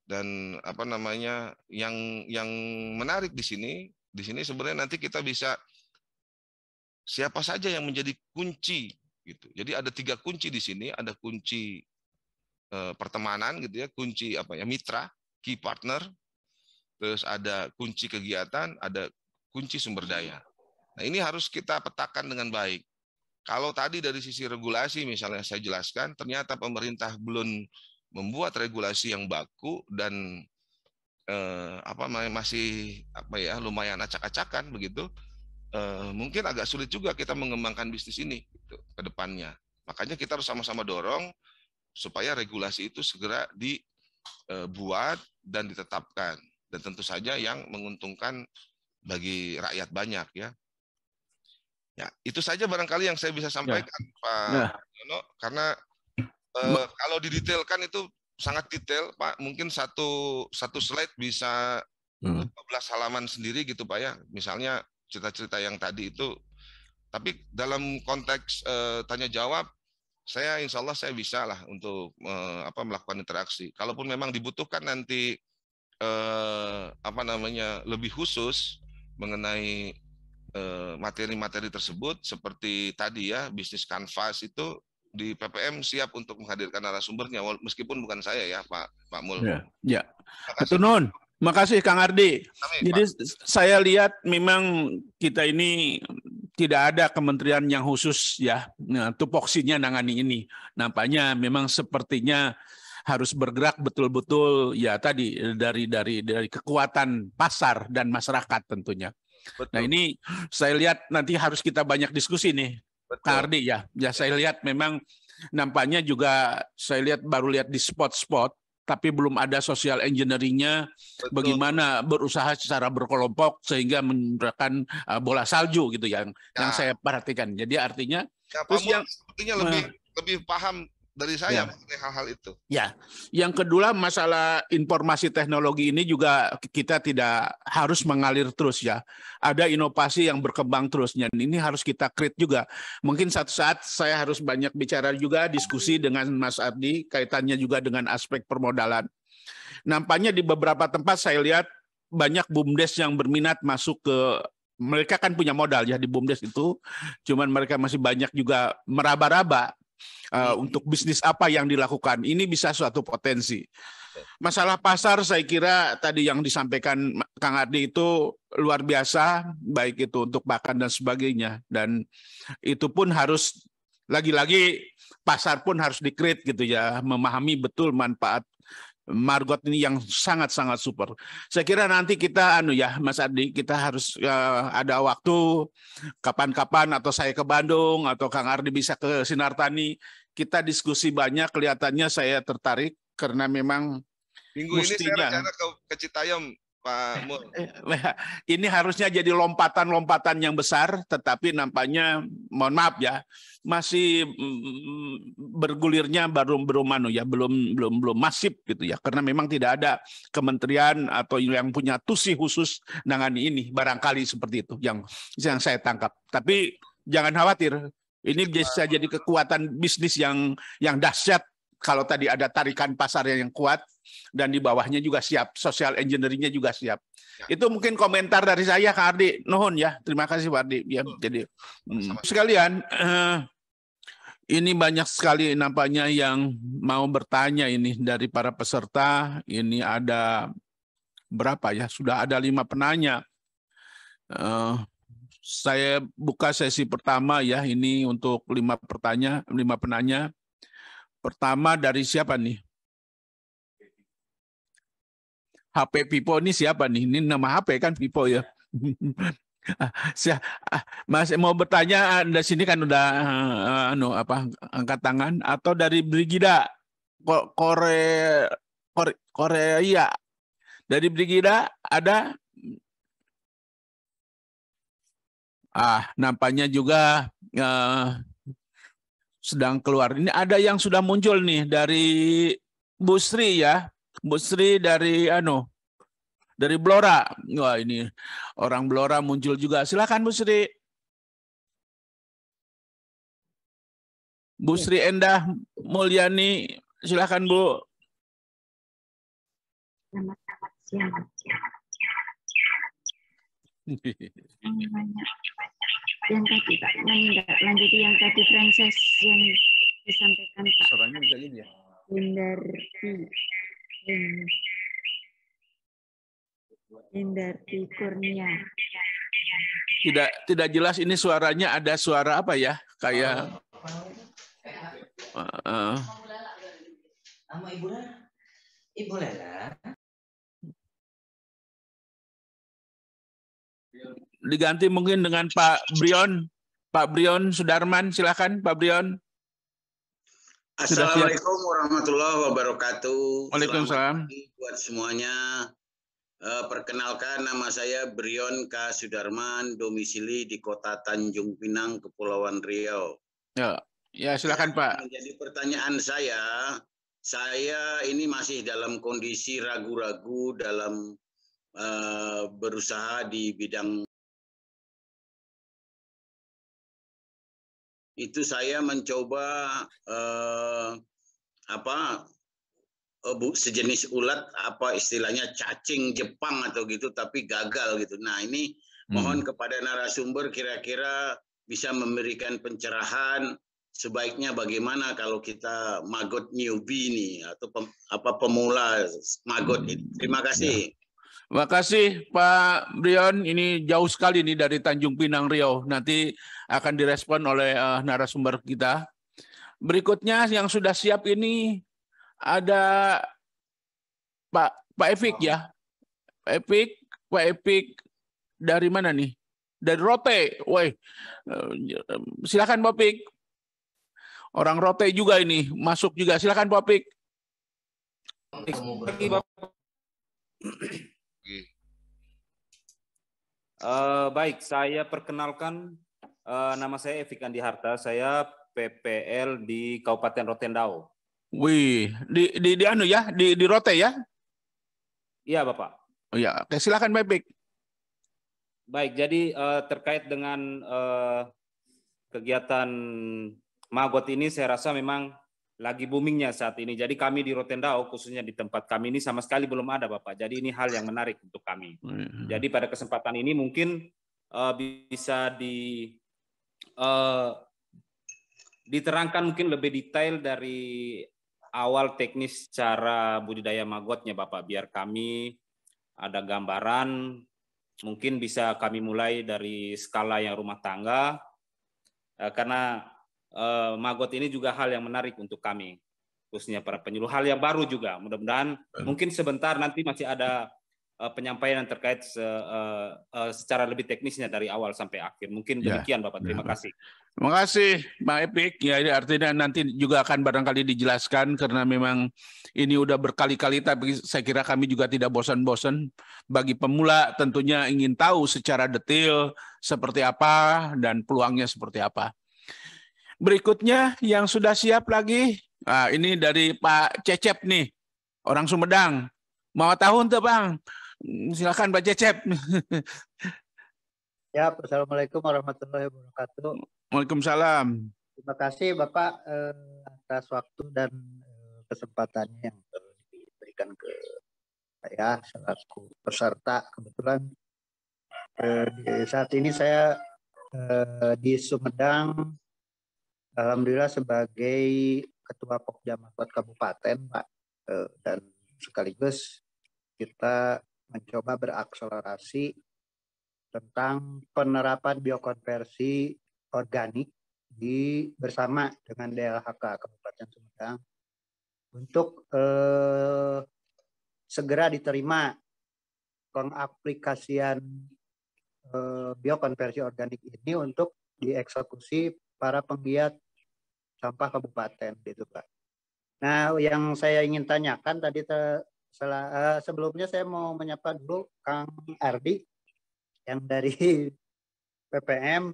dan apa namanya yang yang menarik di sini di sini sebenarnya nanti kita bisa siapa saja yang menjadi kunci gitu jadi ada tiga kunci di sini ada kunci eh, pertemanan gitu ya kunci apa ya mitra key partner terus ada kunci kegiatan ada kunci sumber daya nah ini harus kita petakan dengan baik kalau tadi dari sisi regulasi misalnya saya jelaskan ternyata pemerintah belum membuat regulasi yang baku dan eh, apa masih apa ya lumayan acak-acakan begitu eh, mungkin agak sulit juga kita mengembangkan bisnis ini gitu, ke depannya makanya kita harus sama-sama dorong supaya regulasi itu segera dibuat eh, dan ditetapkan dan tentu saja yang menguntungkan bagi rakyat banyak ya ya itu saja barangkali yang saya bisa ya. sampaikan ya. Pak ya. Yono karena Eh, kalau didetailkan itu sangat detail, Pak. Mungkin satu satu slide bisa hmm. 15 halaman sendiri gitu, Pak ya. Misalnya cerita-cerita yang tadi itu. Tapi dalam konteks uh, tanya jawab, saya insya Allah saya bisa lah untuk uh, apa melakukan interaksi. Kalaupun memang dibutuhkan nanti uh, apa namanya lebih khusus mengenai materi-materi tersebut seperti tadi ya bisnis kanvas itu di PPM siap untuk menghadirkan narasumbernya meskipun bukan saya ya Pak Pak Mul. Ya. ya. Betul Nun. Makasih Kang Ardi. Amin, Jadi Pak. saya lihat memang kita ini tidak ada kementerian yang khusus ya nah, tupoksinya nangani ini. Nampaknya memang sepertinya harus bergerak betul-betul ya tadi dari dari dari kekuatan pasar dan masyarakat tentunya. Nah, Betul. Nah ini saya lihat nanti harus kita banyak diskusi nih Tardi ya. Ya saya lihat memang nampaknya juga saya lihat baru lihat di spot-spot tapi belum ada social engineeringnya bagaimana berusaha secara berkelompok sehingga menggunakan eh, bola salju gitu yang ya. yang saya perhatikan. Jadi artinya ya, terus yang sepertinya lebih nah. lebih paham dari saya ya. hal-hal itu. Ya, yang kedua masalah informasi teknologi ini juga kita tidak harus mengalir terus ya. Ada inovasi yang berkembang terus dan ini harus kita create juga. Mungkin satu saat saya harus banyak bicara juga diskusi dengan Mas Ardi kaitannya juga dengan aspek permodalan. Nampaknya di beberapa tempat saya lihat banyak bumdes yang berminat masuk ke mereka kan punya modal ya di bumdes itu, cuman mereka masih banyak juga meraba-raba Eh, iya. untuk bisnis apa yang dilakukan. Ini bisa suatu potensi. Iya. Masalah pasar saya kira tadi yang disampaikan Kang Ardi itu luar biasa, baik itu untuk makan dan sebagainya. Dan itu pun harus lagi-lagi pasar pun harus dikrit gitu ya, memahami betul manfaat Margot ini yang sangat-sangat super. Saya kira nanti kita anu ya Mas Adi kita harus uh, ada waktu kapan-kapan atau saya ke Bandung atau Kang Ardi bisa ke Sinartani kita diskusi banyak kelihatannya saya tertarik karena memang minggu mustinya. ini saya ke, ke Citayam Pak Mul. [laughs] Nah, ini harusnya jadi lompatan-lompatan yang besar, tetapi nampaknya, mohon maaf ya, masih mm, bergulirnya baru belum anu ya, belum belum belum masif gitu ya, karena memang tidak ada kementerian atau yang punya tusi khusus nangani ini, barangkali seperti itu yang yang saya tangkap. Tapi jangan khawatir, ini bisa jadi kekuatan bisnis yang yang dahsyat kalau tadi ada tarikan pasar yang kuat dan di bawahnya juga siap, social engineeringnya juga siap. Ya. Itu mungkin komentar dari saya, Kak Ardi. Nuhun ya, terima kasih Pak Ardi. Ya, jadi hmm. sekalian eh, ini banyak sekali nampaknya yang mau bertanya ini dari para peserta. Ini ada berapa ya? Sudah ada lima penanya. Eh, saya buka sesi pertama ya ini untuk lima pertanya, lima penanya. Pertama dari siapa nih? HP Pipo ini siapa nih? Ini nama HP kan Pipo ya. [laughs] Ah, masih mau bertanya Anda ah, sini kan udah ah, anu apa angkat tangan atau dari Brigida Kore, Kore Korea dari Brigida ada ah nampaknya juga uh, sedang keluar. Ini ada yang sudah muncul nih dari Bu Sri ya. Bu Sri dari anu dari Blora. Wah, ini orang Blora muncul juga. Silakan Bu Sri. Bu ya. Sri Endah Mulyani, silakan Bu. Selamat [laughs] yang tadi Pak menindaklanjuti yang tadi Frances yang disampaikan Pak. Suaranya bisa gini ya. Hindarti. Hindarti Kurnia. Tidak tidak jelas ini suaranya ada suara apa ya? Kayak uh, uh. Ibu Lela. Ibu Lela. diganti mungkin dengan Pak Brion. Pak Brion Sudarman, silakan Pak Brion. Assalamualaikum warahmatullahi wabarakatuh. Waalaikumsalam. Buat semuanya, eh, perkenalkan nama saya Brion K. Sudarman, domisili di kota Tanjung Pinang, Kepulauan Riau. Ya, ya silakan Pak. Jadi pertanyaan saya, saya ini masih dalam kondisi ragu-ragu dalam uh, berusaha di bidang itu saya mencoba eh, apa eh, sejenis ulat apa istilahnya cacing Jepang atau gitu tapi gagal gitu. Nah, ini hmm. mohon kepada narasumber kira-kira bisa memberikan pencerahan sebaiknya bagaimana kalau kita magot newbie nih atau pem, apa pemula magot ini. Terima hmm. kasih. Ya. Makasih Pak Brian. ini jauh sekali nih dari Tanjung Pinang Riau. Nanti akan direspon oleh uh, narasumber kita. Berikutnya yang sudah siap ini ada Pak Pak Efik ya. Pak Efik, Pak Efik dari mana nih? Dari Rote. Woi. Eh, silakan Pak Efik. Orang Rote juga ini masuk juga. Silakan Pak Efik. Pak Oke. Uh, baik, saya perkenalkan uh, nama saya Evi Kandi Harta. Saya PPL di Kabupaten Rotendao. Wih, di di, di anu ya, di di Rote ya? Iya, Bapak. Oh ya, oke silakan baik. Baik, jadi uh, terkait dengan uh, kegiatan Magot ini saya rasa memang lagi boomingnya saat ini. Jadi kami di Rotendao khususnya di tempat kami ini sama sekali belum ada Bapak. Jadi ini hal yang menarik untuk kami. Oh, iya. Jadi pada kesempatan ini mungkin uh, bisa di uh, diterangkan mungkin lebih detail dari awal teknis cara budidaya magotnya Bapak biar kami ada gambaran mungkin bisa kami mulai dari skala yang rumah tangga eh, karena Eh, Magot ini juga hal yang menarik untuk kami, khususnya para penyuluh. Hal yang baru juga, mudah-mudahan eh. mungkin sebentar nanti masih ada eh, penyampaian yang terkait secara lebih teknisnya dari awal sampai akhir. Mungkin ya. demikian, ya. Bapak. Terima ya. kasih. Terima kasih, Bang Epik. Ya, artinya nanti juga akan barangkali dijelaskan karena memang ini udah berkali-kali, tapi saya kira kami juga tidak bosan-bosan. Bagi pemula tentunya ingin tahu secara detail seperti apa dan peluangnya seperti apa. Berikutnya yang sudah siap lagi, nah, ini dari Pak Cecep nih, orang Sumedang. Mau tahun tuh Bang? Silakan Pak Cecep. ya, Assalamualaikum warahmatullahi wabarakatuh. Waalaikumsalam. Terima kasih Bapak eh, atas waktu dan eh, kesempatannya yang diberikan ke saya selaku peserta kebetulan eh, saat ini saya eh, di Sumedang Alhamdulillah sebagai Ketua Pokja Mahkot Kabupaten, Pak, eh, dan sekaligus kita mencoba berakselerasi tentang penerapan biokonversi organik di bersama dengan DLHK Kabupaten Sumedang untuk eh, segera diterima pengaplikasian eh, biokonversi organik ini untuk dieksekusi para penggiat sampah kabupaten gitu Pak. Nah, yang saya ingin tanyakan tadi te, salah, eh, uh, sebelumnya saya mau menyapa dulu Kang Ardi yang dari [laughs] PPM.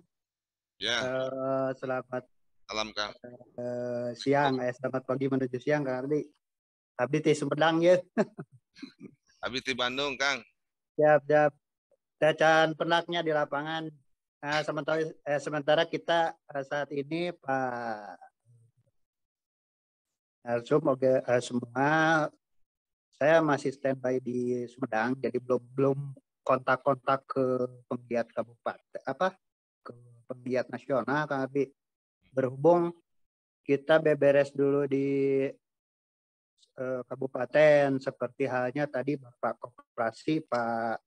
Ya. Uh, selamat. Salam Kang. Uh, eh, siang, eh, selamat pagi menuju siang Kang Ardi. Abdi di Sumedang ya. [laughs] Abdi di Bandung Kang. Siap, siap. Dacan penaknya di lapangan. Nah, sementara, eh, sementara kita saat ini Pak Arso, moga eh, semua saya masih standby di Sumedang, jadi belum belum kontak-kontak ke penggiat kabupaten apa ke penggiat nasional, Kang Berhubung kita beberes dulu di eh, kabupaten seperti halnya tadi Bapak Koperasi Pak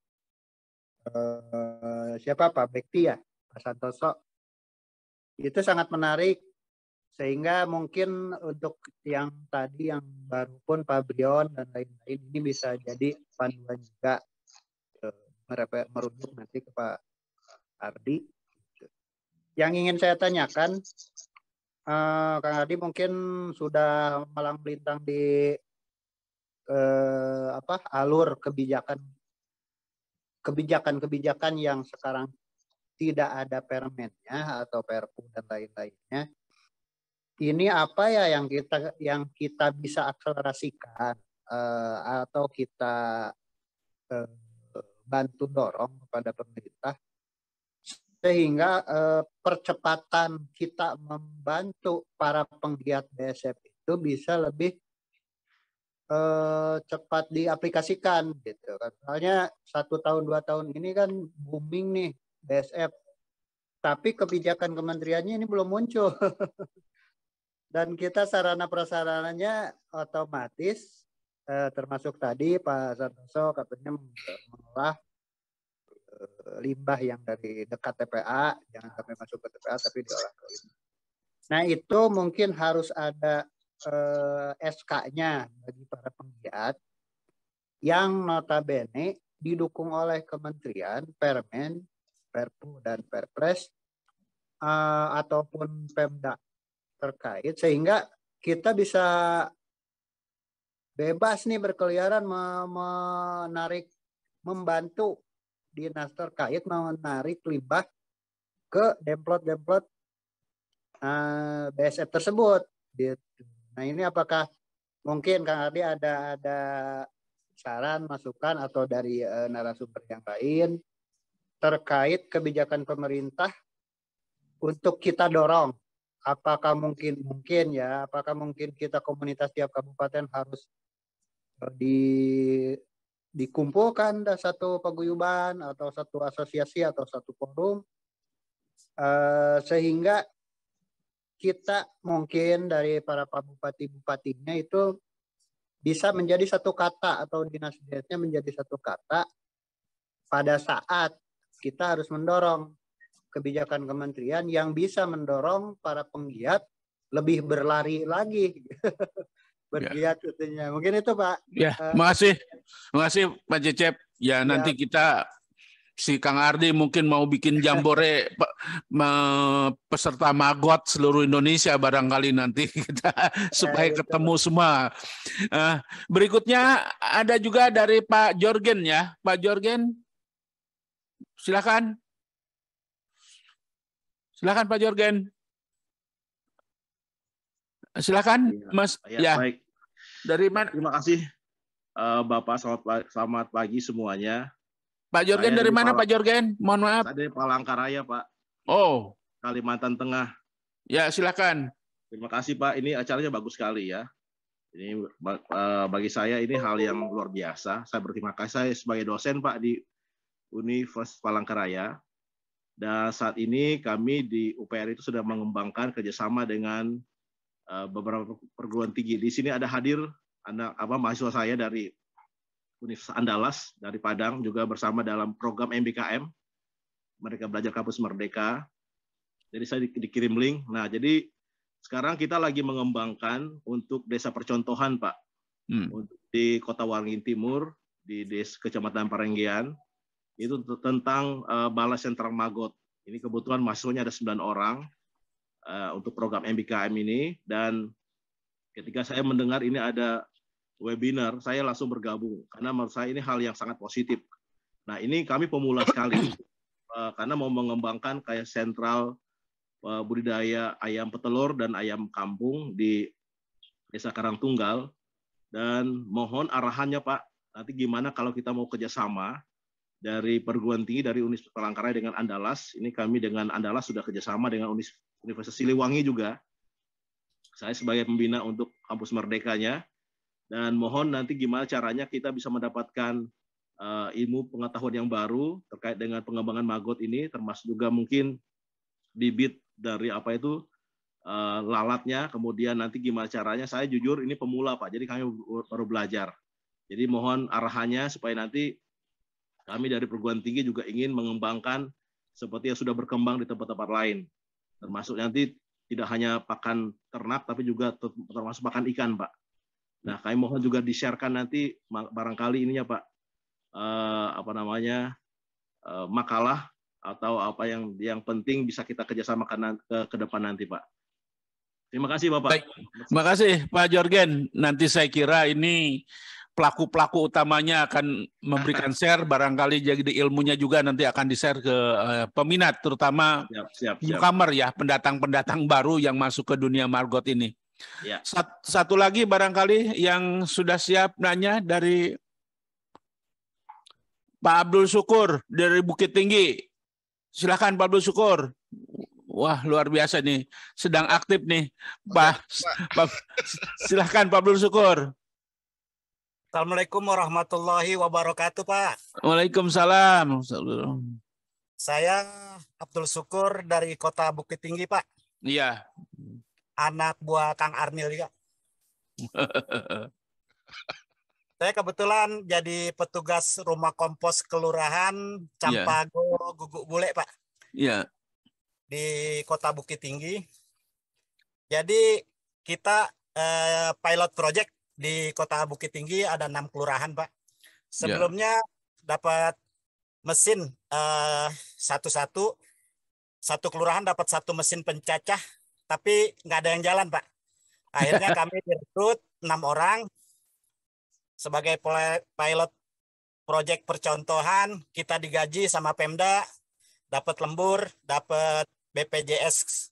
uh, siapa Pak Bekti ya Pak Santoso itu sangat menarik sehingga mungkin untuk yang tadi yang baru pun Pabrion dan lain-lain ini bisa jadi panduan juga eh, merujuk nanti ke Pak Ardi. Yang ingin saya tanyakan, uh, Kang Ardi mungkin sudah malang melintang di uh, apa alur kebijakan kebijakan-kebijakan yang sekarang tidak ada permennya atau perpu dan lain-lainnya ini apa ya yang kita yang kita bisa akselerasikan uh, atau kita uh, bantu dorong kepada pemerintah sehingga uh, percepatan kita membantu para penggiat BSF itu bisa lebih uh, cepat diaplikasikan gitu kan soalnya satu tahun dua tahun ini kan booming nih BSF tapi kebijakan kementeriannya ini belum muncul [laughs] dan kita sarana prasarananya otomatis eh, termasuk tadi Pak Santoso katanya mengolah eh, limbah yang dari dekat TPA jangan sampai masuk ke TPA tapi diolah ke limbah. Nah itu mungkin harus ada eh, SK-nya bagi para penggiat yang notabene didukung oleh kementerian, permen, perpu dan perpres eh, ataupun pemda terkait sehingga kita bisa bebas nih berkeliaran menarik membantu dinas terkait menarik limbah ke demplot-demplot eh, BSF tersebut. Gitu. Nah ini apakah mungkin Kang Ardi ada ada saran masukan atau dari eh, narasumber yang lain terkait kebijakan pemerintah untuk kita dorong apakah mungkin mungkin ya apakah mungkin kita komunitas tiap kabupaten harus eh, di dikumpulkan satu paguyuban atau satu asosiasi atau satu forum uh, sehingga kita mungkin dari para bupati bupatinya itu bisa menjadi satu kata atau dinas dinasnya menjadi satu kata pada saat kita harus mendorong kebijakan kementerian yang bisa mendorong para penggiat lebih berlari lagi. [laughs] bergiat ya. tentunya. Mungkin itu Pak. Ya, uh, makasih. Makasih Pak Cecep. Ya, ya nanti kita si Kang Ardi mungkin mau bikin jambore [laughs] peserta magot seluruh Indonesia barangkali nanti [laughs] kita eh, supaya ketemu semua. Uh, berikutnya ada juga dari Pak Jorgen ya, Pak Jorgen, silakan. Silakan Pak Jorgen. Silakan iya. Mas. Ya. ya. Baik. Dari mana? Terima kasih eh, Bapak. Selamat selamat pagi semuanya. Pak Jorgen saya dari, mana Pak Jorgen? Mohon maaf. Saya dari Palangkaraya Pak. Oh. Kalimantan Tengah. Ya silakan. Terima kasih Pak. Ini acaranya bagus sekali ya. Ini eh, bagi saya ini hal yang luar biasa. Saya berterima kasih saya sebagai dosen Pak di Universitas Palangkaraya. Dan saat ini kami di UPR itu sudah mengembangkan kerjasama dengan eh, beberapa perguruan tinggi. Di sini ada hadir anak apa mahasiswa saya dari Universitas Andalas dari Padang juga bersama dalam program MBKM. Mereka belajar kampus merdeka. Jadi saya dikirim link. Nah, jadi sekarang kita lagi mengembangkan untuk desa percontohan, Pak. Hmm. di Kota Waringin Timur, di Desa Kecamatan Parenggian itu tentang uh, balas sentral magot. Ini kebutuhan masuknya ada 9 orang uh, untuk program MBKM ini dan ketika saya mendengar ini ada webinar, saya langsung bergabung karena menurut saya ini hal yang sangat positif. Nah, ini kami pemula sekali uh, karena mau mengembangkan kayak sentral uh, budidaya ayam petelur dan ayam kampung di Desa Karangtunggal dan mohon arahannya Pak nanti gimana kalau kita mau kerjasama dari perguruan tinggi dari Universitas Palangkaraya dengan Andalas. Ini kami dengan Andalas sudah kerjasama dengan Universitas Siliwangi juga. Saya sebagai pembina untuk kampus Merdekanya. Dan mohon nanti gimana caranya kita bisa mendapatkan uh, ilmu pengetahuan yang baru terkait dengan pengembangan magot ini, termasuk juga mungkin bibit dari apa itu uh, lalatnya, kemudian nanti gimana caranya. Saya jujur ini pemula Pak, jadi kami baru belajar. Jadi mohon arahannya supaya nanti kami dari perguruan tinggi juga ingin mengembangkan seperti yang sudah berkembang di tempat-tempat lain. Termasuk nanti tidak hanya pakan ternak, tapi juga termasuk pakan ikan, Pak. Nah, kami mohon juga disiarkan nanti barangkali ininya, Pak, eh, apa namanya, eh, makalah atau apa yang yang penting bisa kita kerjasama ke, ke depan nanti, Pak. Terima kasih, Bapak. Terima kasih, Pak Jorgen. Nanti saya kira ini pelaku-pelaku utamanya akan memberikan share barangkali jadi ilmunya juga nanti akan di-share ke uh, peminat terutama siap, siap, siap. newcomer ya pendatang-pendatang baru yang masuk ke dunia margot ini. Ya. Sat, satu lagi barangkali yang sudah siap nanya dari Pak Abdul Syukur dari Bukit Tinggi. Silakan Pak Abdul Syukur. Wah luar biasa nih, sedang aktif nih, Pak. Pak. Pak silakan Pak Abdul Syukur. Assalamualaikum warahmatullahi wabarakatuh, Pak. Waalaikumsalam. Saya Abdul Syukur dari Kota Bukit Tinggi, Pak. Iya. Anak buah Kang Arnil, juga. [laughs] Saya kebetulan jadi petugas rumah kompos Kelurahan Campago ya. Guguk Bule, Pak. Iya. Di Kota Bukit Tinggi. Jadi kita eh, pilot project di Kota Bukit Tinggi ada enam kelurahan, Pak. Ya. Sebelumnya yeah. dapat mesin eh, satu-satu, satu kelurahan dapat satu mesin pencacah, tapi nggak ada yang jalan, Pak. [laughs] Akhirnya kami direkrut enam orang sebagai pilot proyek percontohan, kita digaji sama Pemda, dapat lembur, dapat BPJS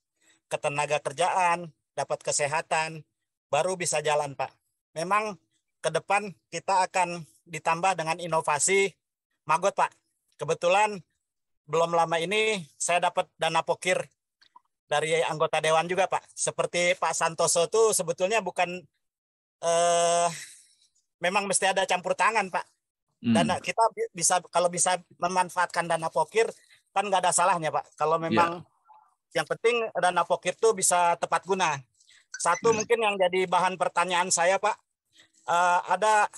ketenaga kerjaan, dapat kesehatan, baru bisa jalan Pak memang ke depan kita akan ditambah dengan inovasi magot Pak. Kebetulan belum lama ini saya dapat dana pokir dari anggota dewan juga Pak. Seperti Pak Santoso itu sebetulnya bukan eh, memang mesti ada campur tangan Pak. Hmm. Dana hmm. kita bisa kalau bisa memanfaatkan dana pokir kan nggak ada salahnya Pak. Kalau iya. memang yeah. yang penting dana pokir itu bisa tepat guna. Satu hmm. mungkin yang jadi bahan pertanyaan saya Pak, uh, ada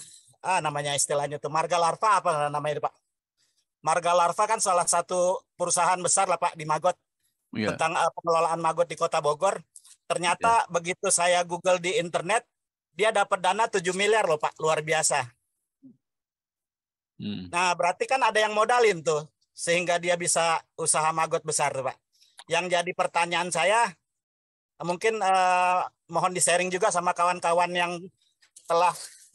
ah, namanya istilahnya itu marga larva apa namanya itu Pak? Marga larva kan salah satu perusahaan besar lah Pak di Magot yeah. tentang uh, pengelolaan Magot di Kota Bogor. Ternyata yeah. begitu saya Google di internet, dia dapat dana 7 miliar loh Pak, luar biasa. Hmm. Nah, berarti kan ada yang modalin tuh sehingga dia bisa usaha magot besar tuh, Pak. Yang jadi pertanyaan saya, mungkin uh, mohon di-sharing juga sama kawan-kawan yang telah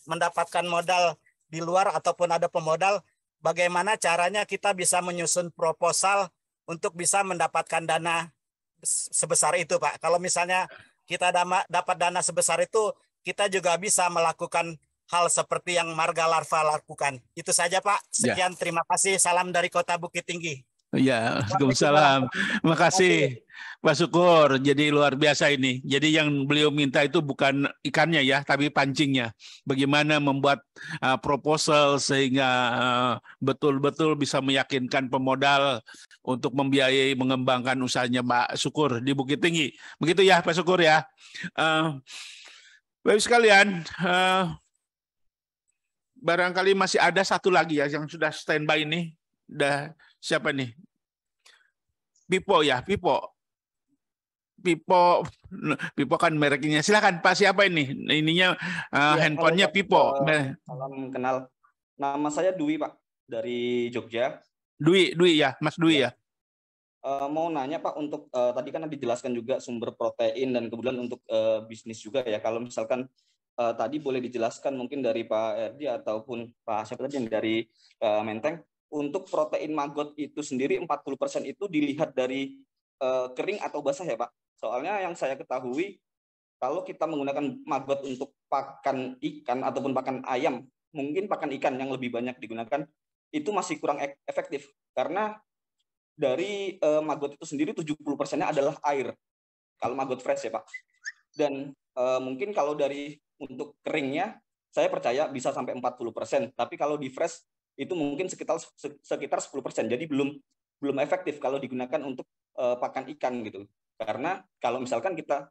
mendapatkan modal di luar ataupun ada pemodal, bagaimana caranya kita bisa menyusun proposal untuk bisa mendapatkan dana sebesar itu, Pak. Kalau misalnya kita dapat dana sebesar itu, kita juga bisa melakukan hal seperti yang Marga Larva lakukan. Itu saja, Pak. Ya. Sekian, ya. terima kasih. Salam dari Kota Bukit Tinggi. Ya, [laughs] Waalaikumsalam. Makasih Pak Syukur. Jadi luar biasa ini. Jadi yang beliau minta itu bukan ikannya ya, tapi pancingnya. Bagaimana membuat uh, proposal sehingga uh, betul-betul bisa meyakinkan pemodal untuk membiayai mengembangkan usahanya Pak Syukur di Bukit Tinggi. Begitu ya Pak Syukur ya. Uh, baik sekalian, uh, barangkali masih ada satu lagi ya yang sudah standby ini. Dah siapa nih? Pipo ya, Pipo. Pipo, Pipo kan mereknya. Silakan Pak siapa ini? Ininya uh, ya, handphonenya Pipo. Nah. Salam kenal. Nama saya Dwi Pak dari Jogja. Dwi, Dwi ya, Mas Dwi iya. ya. ya. Uh, mau nanya Pak untuk uh, tadi kan dijelaskan juga sumber protein dan kemudian untuk uh, bisnis juga ya. Kalau misalkan uh, tadi boleh dijelaskan mungkin dari Pak Erdi ataupun Pak siapa tadi yang dari uh, Menteng untuk protein maggot itu sendiri 40% itu dilihat dari uh, kering atau basah ya Pak. Soalnya yang saya ketahui kalau kita menggunakan maggot untuk pakan ikan ataupun pakan ayam, mungkin pakan ikan yang lebih banyak digunakan itu masih kurang efektif karena dari uh, maggot itu sendiri 70%-nya adalah air. Kalau maggot fresh ya Pak. Dan uh, mungkin kalau dari untuk keringnya saya percaya bisa sampai 40%, tapi kalau di fresh itu mungkin sekitar sekitar 10%. Jadi belum belum efektif kalau digunakan untuk uh, pakan ikan gitu. Karena kalau misalkan kita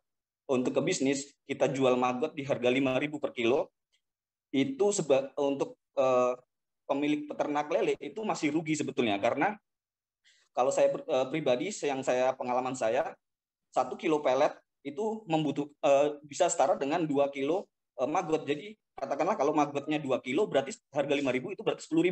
untuk ke bisnis kita jual maggot di harga 5.000 per kilo itu seba, untuk uh, pemilik peternak lele itu masih rugi sebetulnya karena kalau saya uh, pribadi yang saya pengalaman saya satu kilo pelet itu membutuh uh, bisa setara dengan 2 kilo uh, maggot. Jadi katakanlah kalau maggotnya 2 kilo berarti harga 5.000 itu berarti 10.000. Uh,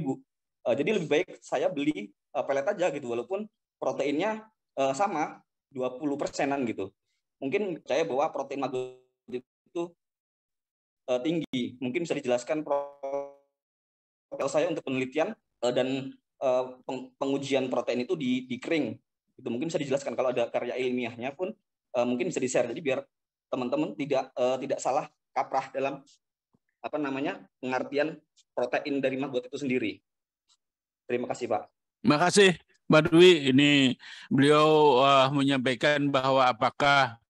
eh, jadi lebih baik saya beli uh, pelet aja gitu walaupun proteinnya uh, sama 20 persenan gitu. Mungkin saya bahwa protein maggot itu uh, tinggi. Mungkin bisa dijelaskan protein saya untuk penelitian uh, dan uh, peng pengujian protein itu di, di kering. Itu mungkin bisa dijelaskan kalau ada karya ilmiahnya pun uh, mungkin bisa di-share. Jadi biar teman-teman tidak uh, tidak salah kaprah dalam apa namanya pengertian protein dari maggot itu sendiri. Terima kasih Pak. Terima kasih Mbak Dwi. Ini beliau uh, menyampaikan bahwa apakah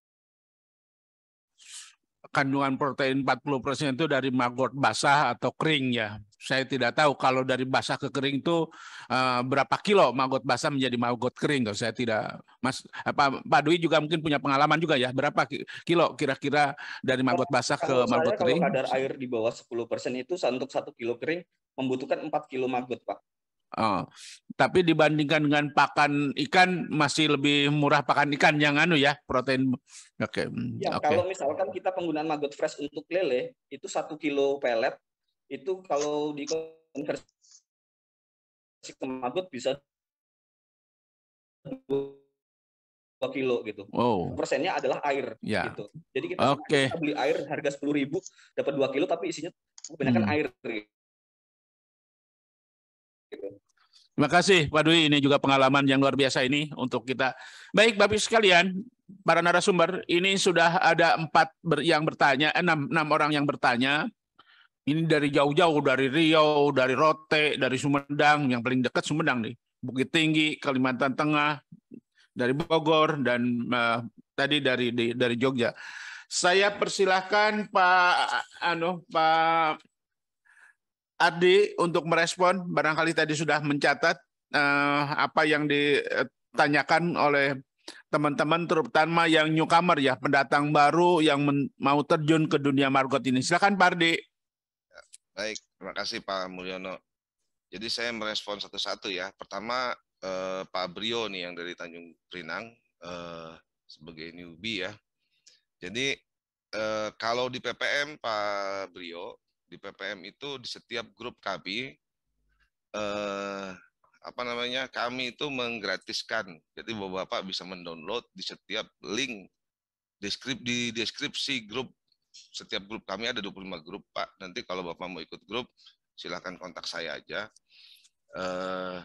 kandungan protein 40% itu dari maggot basah atau kering ya saya tidak tahu kalau dari basah ke kering itu eh, berapa kilo maggot basah menjadi maggot kering. Saya tidak Mas apa Pak Dwi juga mungkin punya pengalaman juga ya berapa kilo kira-kira dari maggot basah kalau ke maggot kering? Kalau kadar air di bawah 10% itu untuk satu kilo kering membutuhkan 4 kilo maggot, Pak. Oh, tapi dibandingkan dengan pakan ikan masih lebih murah pakan ikan yang anu ya protein. Oke. Okay. Hmm, ya, okay. kalau misalkan kita penggunaan maggot fresh untuk lele itu satu kilo pelet itu kalau dikonversi ke maggot bisa dua kilo gitu. Wow. Persennya adalah air yeah. gitu. Jadi kita, okay. kita beli air harga sepuluh ribu dapat dua kilo tapi isinya kebanyakan hmm. air. Terima kasih Pak Dwi, ini juga pengalaman yang luar biasa ini untuk kita. Baik Bapak sekalian, para narasumber, ini sudah ada empat yang bertanya, enam, enam orang yang bertanya. Ini dari jauh-jauh, dari Riau, dari Rote, dari Sumedang, yang paling dekat Sumedang nih. Bukit Tinggi, Kalimantan Tengah, dari Bogor, dan uh, tadi dari di, dari Jogja. Saya persilahkan Pak Anu, Pak Ardi untuk merespon. Barangkali tadi sudah mencatat uh, apa yang ditanyakan oleh teman-teman terutama yang newcomer ya pendatang baru yang mau terjun ke dunia margot ini. Silakan Pak Ardi. Baik, terima kasih Pak Mulyono. Jadi saya merespon satu-satu ya. Pertama eh, Pak Brio nih yang dari Tanjung Pinang eh, sebagai newbie ya. Jadi eh, kalau di PPM Pak Brio di PPM itu di setiap grup kami eh, apa namanya kami itu menggratiskan. Jadi bapak-bapak bisa mendownload di setiap link deskrip di deskripsi grup setiap grup kami ada 25 grup, Pak. Nanti kalau Bapak mau ikut grup, silahkan kontak saya aja. Eh,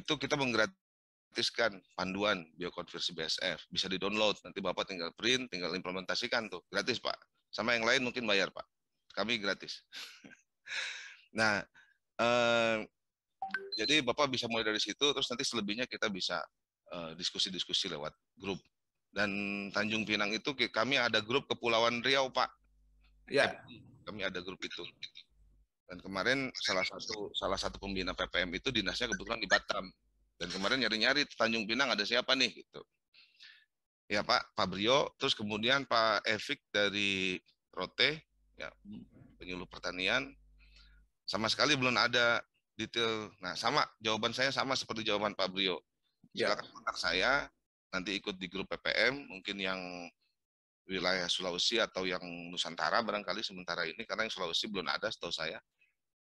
itu kita menggratiskan panduan biokonversi BSF. Bisa di-download, nanti Bapak tinggal print, tinggal implementasikan tuh. Gratis, Pak. Sama yang lain mungkin bayar, Pak. Kami gratis. [laughs] nah, eh, jadi Bapak bisa mulai dari situ, terus nanti selebihnya kita bisa eh, diskusi-diskusi eh, lewat grup dan Tanjung Pinang itu kami ada grup Kepulauan Riau Pak. Ya. Kami ada grup itu. Dan kemarin salah satu salah satu pembina PPM itu dinasnya kebetulan di Batam. Dan kemarin nyari-nyari Tanjung Pinang ada siapa nih gitu. Ya Pak, Pak Brio, terus kemudian Pak Efik dari Rote, ya penyuluh pertanian, sama sekali belum ada detail. Nah sama jawaban saya sama seperti jawaban Pak Brio. Ya. Silakan ya. kontak saya, nanti ikut di grup PPM, mungkin yang wilayah Sulawesi atau yang Nusantara barangkali sementara ini, karena yang Sulawesi belum ada setahu saya.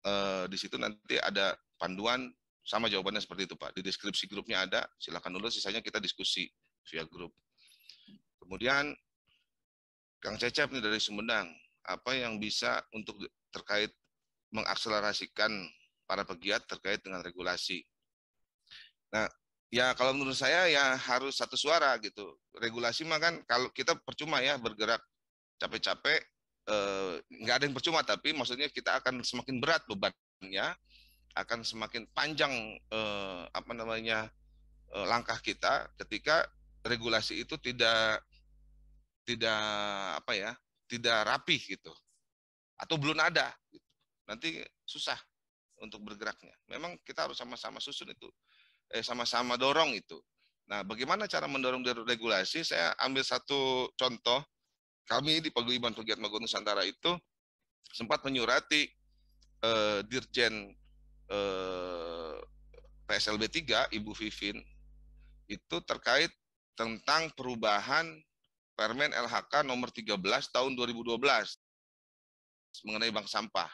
E, di situ nanti ada panduan, sama jawabannya seperti itu Pak. Di deskripsi grupnya ada, silakan dulu, sisanya kita diskusi via grup. Kemudian, Kang Cecep ini dari Sumedang, apa yang bisa untuk terkait mengakselerasikan para pegiat terkait dengan regulasi. Nah, ya kalau menurut saya ya harus satu suara gitu. Regulasi mah kan kalau kita percuma ya bergerak capek-capek eh, nggak -capek, ada yang percuma tapi maksudnya kita akan semakin berat bebannya akan semakin panjang eh, apa namanya eh, langkah kita ketika regulasi itu tidak tidak apa ya tidak rapi gitu atau belum ada gitu. nanti susah untuk bergeraknya memang kita harus sama-sama susun itu Eh, sama-sama eh, dorong itu. Nah, bagaimana cara mendorong regulasi? Saya ambil satu contoh. Kami di Paguyuban Pegiat Mago Nusantara itu sempat menyurati eh, Dirjen eh, PSLB 3, Ibu Vivin, itu terkait tentang perubahan Permen LHK nomor 13 tahun 2012 mengenai bank sampah.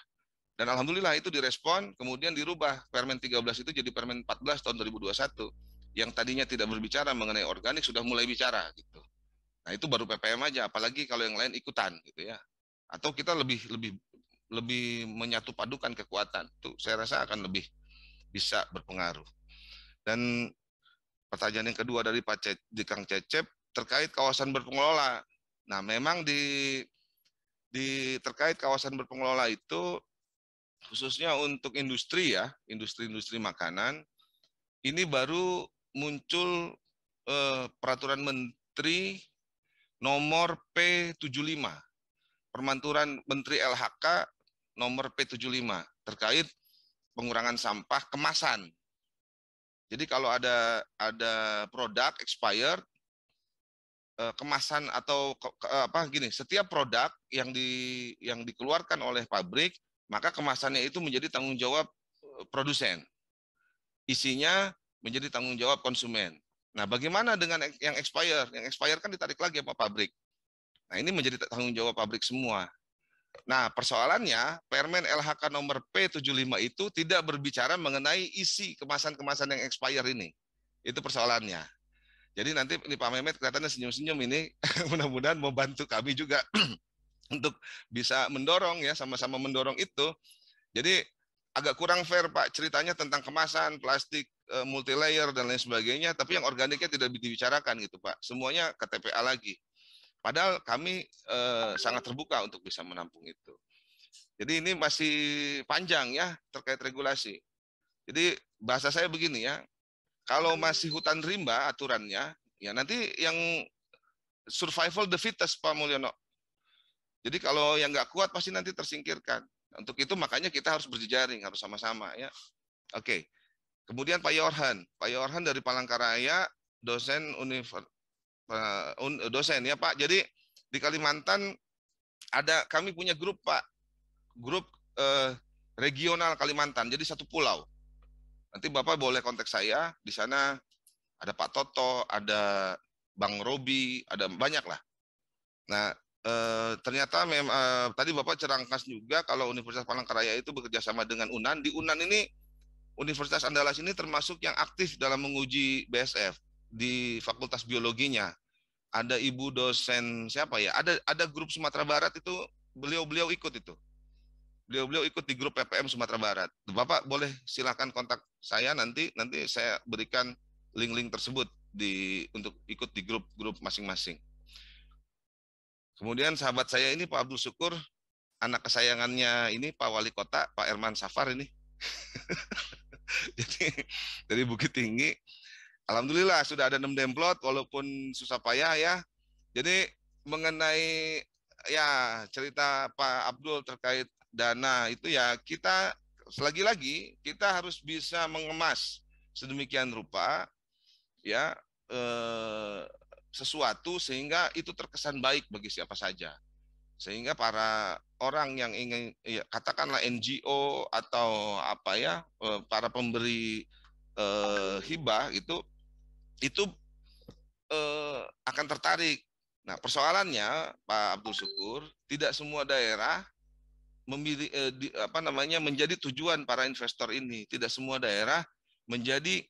Dan alhamdulillah itu direspon, kemudian dirubah Permen 13 itu jadi Permen 14 tahun 2021 yang tadinya tidak berbicara mengenai organik sudah mulai bicara gitu. Nah itu baru PPM aja, apalagi kalau yang lain ikutan gitu ya. Atau kita lebih lebih lebih menyatu padukan kekuatan itu saya rasa akan lebih bisa berpengaruh. Dan pertanyaan yang kedua dari Pak Cep, di Kang Cecep terkait kawasan berpengelola. Nah memang di di terkait kawasan berpengelola itu khususnya untuk industri ya, industri-industri makanan, ini baru muncul eh, peraturan menteri nomor P75, permanturan menteri LHK nomor P75 terkait pengurangan sampah kemasan. Jadi kalau ada ada produk expired eh, kemasan atau ke, apa gini, setiap produk yang di yang dikeluarkan oleh pabrik maka kemasannya itu menjadi tanggung jawab eh, produsen. Isinya menjadi tanggung jawab konsumen. Nah, bagaimana dengan yang expire? Yang expire kan ditarik lagi sama pabrik. Nah, ini menjadi tanggung jawab pabrik semua. Nah, persoalannya Permen LHK nomor P75 itu tidak berbicara mengenai isi kemasan-kemasan yang expire ini. Itu persoalannya. Jadi nanti ini Pak Mehmet kelihatannya senyum-senyum ini [laughs] mudah-mudahan membantu kami juga [clears throat] untuk bisa mendorong ya sama-sama mendorong itu. Jadi agak kurang fair Pak ceritanya tentang kemasan, plastik, eh, multilayer dan lain sebagainya, tapi yang organiknya tidak dibicarakan gitu Pak. Semuanya KTPA lagi. Padahal kami eh, sangat terbuka untuk bisa menampung itu. Jadi ini masih panjang ya terkait regulasi. Jadi bahasa saya begini ya, kalau masih hutan rimba aturannya, ya nanti yang survival the fittest Pak Mulyono jadi kalau yang nggak kuat pasti nanti tersingkirkan. Untuk itu makanya kita harus berjejaring, harus sama-sama ya. Oke. Kemudian Pak Yorhan, Pak Yorhan dari Palangkaraya, dosen univer, eh, dosen ya Pak. Jadi di Kalimantan ada kami punya grup Pak, grup eh, regional Kalimantan. Jadi satu pulau. Nanti Bapak boleh kontak saya. Di sana ada Pak Toto, ada Bang Robi, ada banyak lah. Nah, e, ternyata mem e, tadi Bapak cerangkas juga kalau Universitas Palangkaraya itu bekerja sama dengan UNAN. Di UNAN ini Universitas Andalas ini termasuk yang aktif dalam menguji BSF di Fakultas Biologinya. Ada ibu dosen siapa ya? Ada ada grup Sumatera Barat itu beliau-beliau ikut itu. Beliau-beliau ikut di grup PPM Sumatera Barat. Bapak boleh silakan kontak saya nanti nanti saya berikan link-link tersebut di untuk ikut di grup-grup masing-masing. Kemudian sahabat saya ini Pak Abdul Syukur, anak kesayangannya ini Pak Wali Kota, Pak Erman Safar ini. [laughs] Jadi dari Bukit Tinggi, Alhamdulillah sudah ada 6 demplot walaupun susah payah ya. Jadi mengenai ya cerita Pak Abdul terkait dana itu ya kita selagi lagi kita harus bisa mengemas sedemikian rupa ya eh, sesuatu sehingga itu terkesan baik bagi siapa saja. Sehingga para orang yang ingin ya, katakanlah NGO atau apa ya eh, para pemberi eh, hibah itu itu eh, akan tertarik. Nah, persoalannya Pak Abdul Syukur, tidak semua daerah memilih eh, di, apa namanya menjadi tujuan para investor ini. Tidak semua daerah menjadi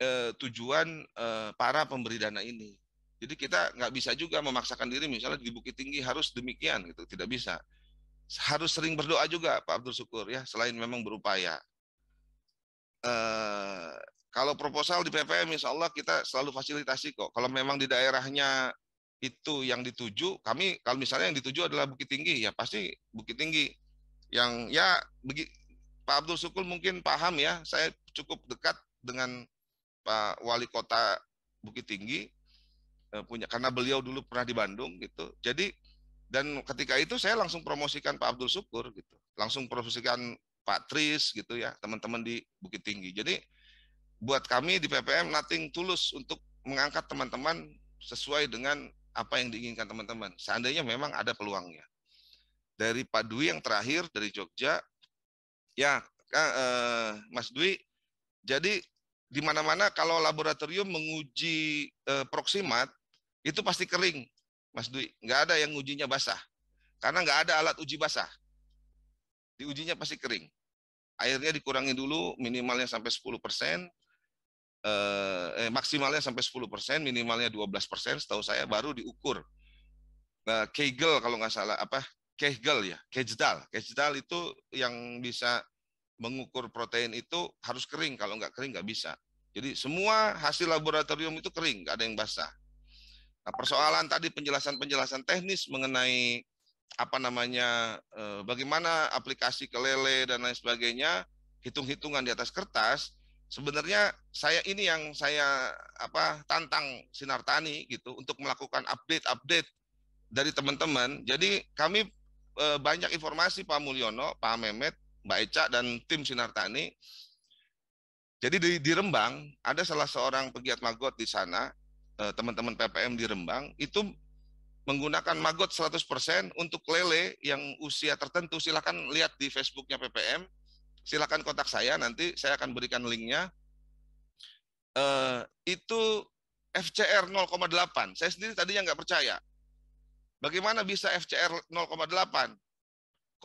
eh, tujuan eh, para pemberi dana ini. Jadi kita nggak bisa juga memaksakan diri misalnya di Bukit Tinggi harus demikian gitu, tidak bisa. Harus sering berdoa juga Pak Abdul Syukur ya, selain memang berupaya. Eh, kalau proposal di PPM insya Allah kita selalu fasilitasi kok. Kalau memang di daerahnya itu yang dituju, kami kalau misalnya yang dituju adalah Bukit Tinggi, ya pasti Bukit Tinggi. Yang ya begi, Pak Abdul Syukur mungkin paham ya, saya cukup dekat dengan Pak Wali Kota Bukit Tinggi, Eh, punya karena beliau dulu pernah di Bandung gitu. Jadi dan ketika itu saya langsung promosikan Pak Abdul Syukur gitu. Langsung promosikan Pak Tris gitu ya, teman-teman di Bukit Tinggi. Jadi buat kami di PPM nothing tulus untuk mengangkat teman-teman sesuai dengan apa yang diinginkan teman-teman. Seandainya memang ada peluangnya. Dari Pak Dwi yang terakhir dari Jogja, ya eh, Mas Dwi, jadi di mana-mana kalau laboratorium menguji eh, proksimat itu pasti kering, Mas Dwi. Nggak ada yang ujinya basah. Karena nggak ada alat uji basah. Di ujinya pasti kering. Airnya dikurangi dulu minimalnya sampai 10 persen, eh, eh, maksimalnya sampai 10 persen, minimalnya 12 persen, setahu saya baru diukur. Nah, Kegel kalau nggak salah, apa Kegel ya, Kejdal. Kejdal itu yang bisa mengukur protein itu harus kering. Kalau nggak kering nggak bisa. Jadi semua hasil laboratorium itu kering, nggak ada yang basah. Nah, persoalan tadi penjelasan-penjelasan teknis mengenai apa namanya eh, bagaimana aplikasi kelele dan lain sebagainya, hitung-hitungan di atas kertas, sebenarnya saya ini yang saya apa tantang Sinartani gitu untuk melakukan update-update dari teman-teman. Jadi kami eh, banyak informasi Pak Mulyono, Pak Memet, Mbak Eca dan tim Sinar Tani. Jadi di, di Rembang ada salah seorang pegiat magot di sana Eh, teman-teman PPM di Rembang itu menggunakan magot 100% untuk lele yang usia tertentu silahkan lihat di Facebooknya PPM silahkan kontak saya nanti saya akan berikan linknya eh, itu FCR 0,8 saya sendiri tadinya nggak percaya bagaimana bisa FCR 0,8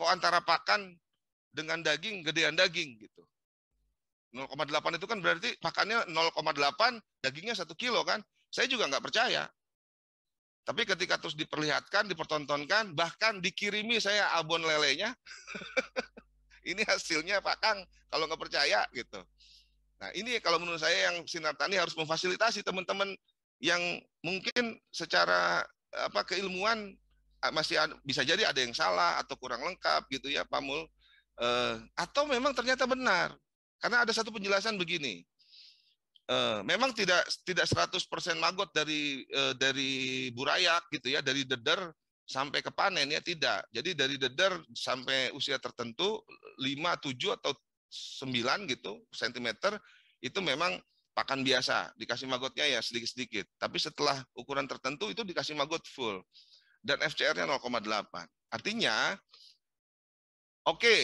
kok antara pakan dengan daging gedean daging gitu 0,8 itu kan berarti pakannya 0,8 dagingnya 1 kilo kan saya juga nggak percaya. Tapi ketika terus diperlihatkan, dipertontonkan, bahkan dikirimi saya abon lelenya. [laughs] ini hasilnya Pak Kang, kalau nggak percaya gitu. Nah ini kalau menurut saya yang sinar tani harus memfasilitasi teman-teman yang mungkin secara apa keilmuan ah, masih ada, bisa jadi ada yang salah atau kurang lengkap gitu ya Pak Mul, eh, atau memang ternyata benar. Karena ada satu penjelasan begini. Eh, memang tidak tidak 100% magot dari uh, dari burayak gitu ya, dari deder sampai ke panen ya tidak. Jadi dari deder sampai usia tertentu 5, 7 atau 9 gitu cm itu memang pakan biasa, dikasih magotnya ya sedikit-sedikit. Tapi setelah ukuran tertentu itu dikasih magot full. Dan FCR-nya 0,8. Artinya, oke, okay,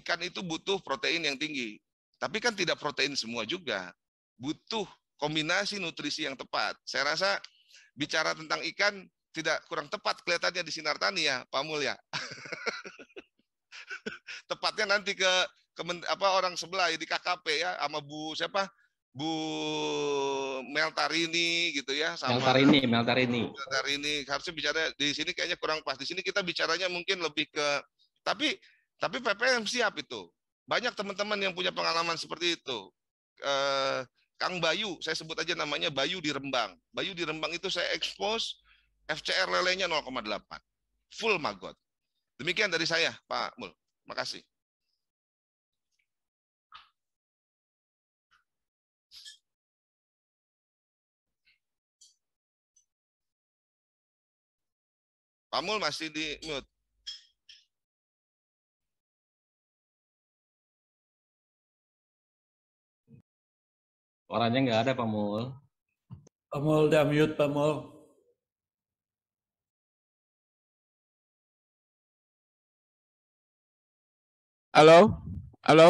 ikan itu butuh protein yang tinggi. Tapi kan tidak protein semua juga butuh kombinasi nutrisi yang tepat. Saya rasa bicara tentang ikan tidak kurang tepat kelihatannya di Sinar Tani ya, Pak Mulya. [laughs] Tepatnya nanti ke, ke apa orang sebelah ya, di KKP ya sama Bu siapa? Bu Meltarini gitu ya sama Meltarini, Meltarini. Meltarini harusnya bicara di sini kayaknya kurang pas. Di sini kita bicaranya mungkin lebih ke tapi tapi PPM siap itu. Banyak teman-teman yang punya pengalaman seperti itu. Eh, Kang Bayu, saya sebut aja namanya Bayu di Rembang. Bayu di Rembang itu saya expose FCR lelenya 0,8. Full magot. Demikian dari saya, Pak Mul. Makasih. Mul masih di mute. Orangnya nggak ada, Pak Mul. Pak Mul, udah mute, Pak Mul. Halo? Halo?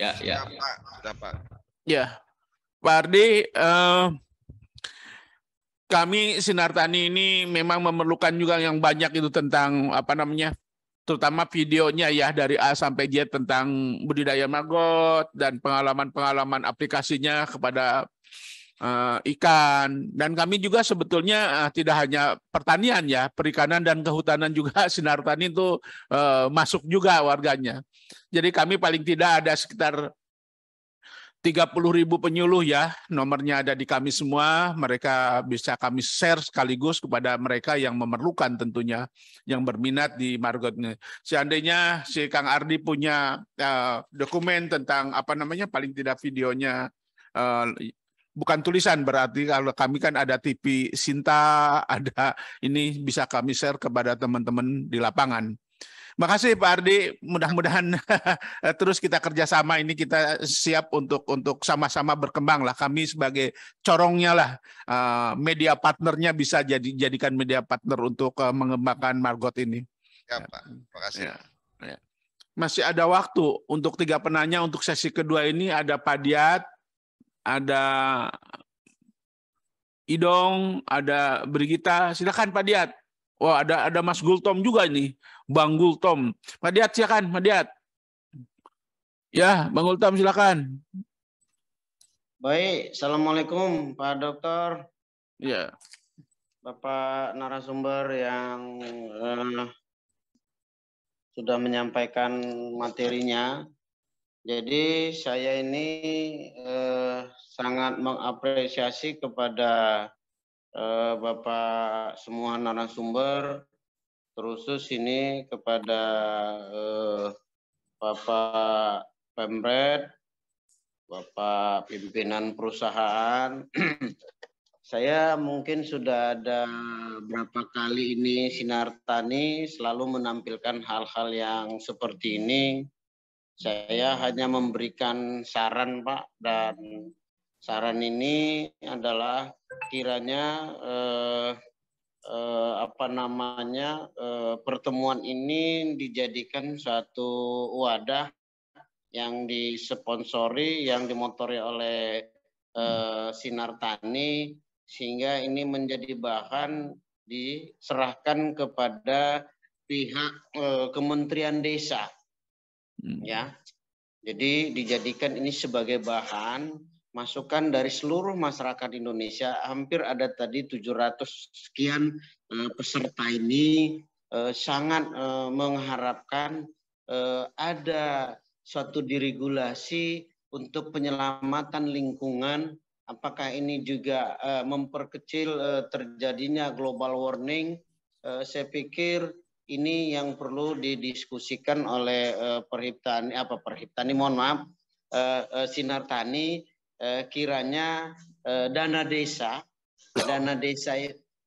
Ya, ya. Ya, Pak. Ya, Pak. Ardi, uh, kami Sinartani ini memang memerlukan juga yang banyak itu tentang apa namanya terutama videonya ya dari A sampai Z tentang budidaya maggot dan pengalaman-pengalaman aplikasinya kepada uh, ikan dan kami juga sebetulnya uh, tidak hanya pertanian ya perikanan dan kehutanan juga [laughs] sinar tani itu uh, masuk juga warganya jadi kami paling tidak ada sekitar 30 ribu penyuluh ya, nomornya ada di kami semua. Mereka bisa kami share sekaligus kepada mereka yang memerlukan tentunya, yang berminat di Margot. Seandainya si Kang Ardi punya eh, dokumen tentang apa namanya, paling tidak videonya, eh, bukan tulisan berarti kalau kami kan ada TV Sinta, [laughs] ada ini bisa kami share kepada teman-teman di lapangan. Makasih Pak Ardi, mudah-mudahan [laughs] eh, terus kita kerjasama ini kita siap untuk untuk sama-sama berkembang lah. Kami sebagai corongnya lah eh, media partnernya bisa jadi jadikan media partner untuk eh, mengembangkan Margot ini. Ya Pak, makasih. Ya, ya. Masih ada waktu untuk tiga penanya untuk sesi kedua ini ada Pak Padiat, ada Idong, ada Brigita. Silakan Pak Diat. Wah, ada ada Mas Gultom juga ini Bang Gultom. Madiat silakan, Madiat. Ya, Bang Gultom silakan. Baik, Assalamualaikum Pak Dokter. Ya. Bapak narasumber yang eh, sudah menyampaikan materinya. Jadi saya ini eh, sangat mengapresiasi kepada eh, Bapak semua narasumber, terusus ini kepada eh, Bapak Pemret, Bapak pimpinan perusahaan. [clears throat] Saya mungkin sudah ada berapa kali ini Sinar Tani selalu menampilkan hal-hal yang seperti ini. Saya hanya memberikan saran Pak dan saran ini adalah kiranya eh, eh, apa namanya eh, pertemuan ini dijadikan suatu wadah yang disponsori yang dimotori oleh eh, Sinar Tani sehingga ini menjadi bahan diserahkan kepada pihak eh, Kementerian Desa hmm. ya jadi dijadikan ini sebagai bahan masukan dari seluruh masyarakat Indonesia. Hampir ada tadi 700 sekian eh, peserta ini eh, sangat eh, mengharapkan ada suatu diregulasi untuk penyelamatan lingkungan. Apakah ini juga memperkecil terjadinya global warning? saya pikir ini yang perlu didiskusikan oleh uh, perhiptani apa perhiptani mohon maaf uh, sinar tani eh, kiranya eh, dana desa, dana desa,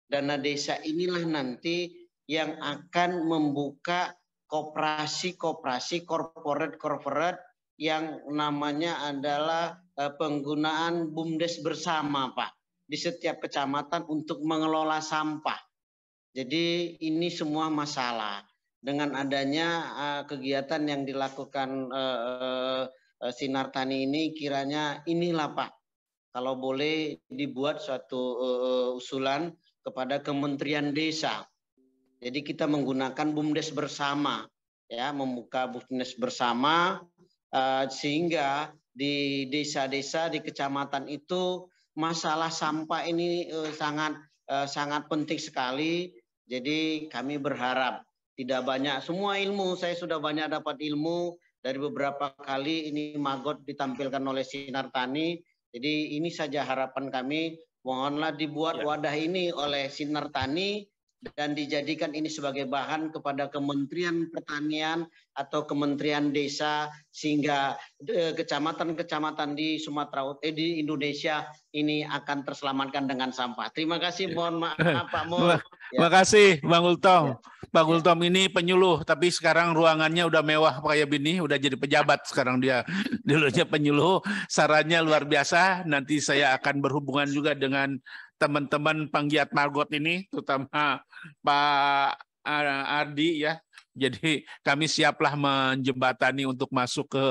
dana desa inilah nanti yang akan membuka koperasi-koperasi corporate-corporate yang namanya adalah eh, penggunaan bumdes bersama, Pak, di setiap kecamatan untuk mengelola sampah. Jadi ini semua masalah dengan adanya uh, kegiatan yang dilakukan uh, Eh, sinar tani ini kiranya inilah Pak kalau boleh dibuat suatu uh, usulan kepada Kementerian Desa. Jadi kita menggunakan bumdes bersama ya membuka bumdes bersama uh, sehingga di desa-desa di kecamatan itu masalah sampah ini uh, sangat uh, sangat penting sekali. Jadi kami berharap tidak banyak semua ilmu saya sudah banyak dapat ilmu dari beberapa kali ini magot ditampilkan oleh Sinar Tani. Jadi ini saja harapan kami, mohonlah dibuat ya. wadah ini oleh Sinar Tani dan dijadikan ini sebagai bahan kepada Kementerian Pertanian atau Kementerian Desa sehingga eh, kecamatan-kecamatan di Sumatera eh, di Indonesia ini akan terselamatkan dengan sampah. Terima kasih, ya. mohon eh, maaf Pak Mo. Terima kasih Bang Ultom. Ya. Bang Ultom ini penyuluh tapi sekarang ruangannya udah mewah kayak bini, udah jadi pejabat sekarang dia. [laughs] Dulunya penyuluh, sarannya luar biasa. Nanti saya akan berhubungan juga dengan teman-teman penggiat Margot ini, terutama Pak Ardi ya. Jadi kami siaplah menjembatani untuk masuk ke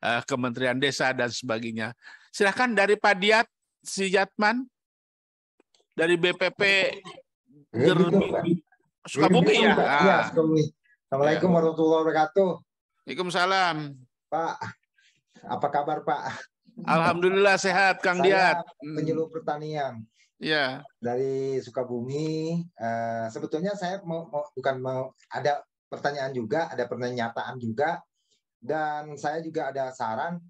uh, Kementerian Desa dan sebagainya. Silahkan dari Pak Diat, si Jatman, dari BPP Gerbi, Sukabumi ya. Ah. Iya, ya Assalamualaikum warahmatullahi wabarakatuh. Waalaikumsalam. Pak, apa kabar Pak? Alhamdulillah sehat Kang Saya Diat. Penyuluh pertanian. Iya. Dari Sukabumi. Uh, sebetulnya saya mau, mau bukan mau ada pertanyaan juga, ada pernyataan juga, dan saya juga ada saran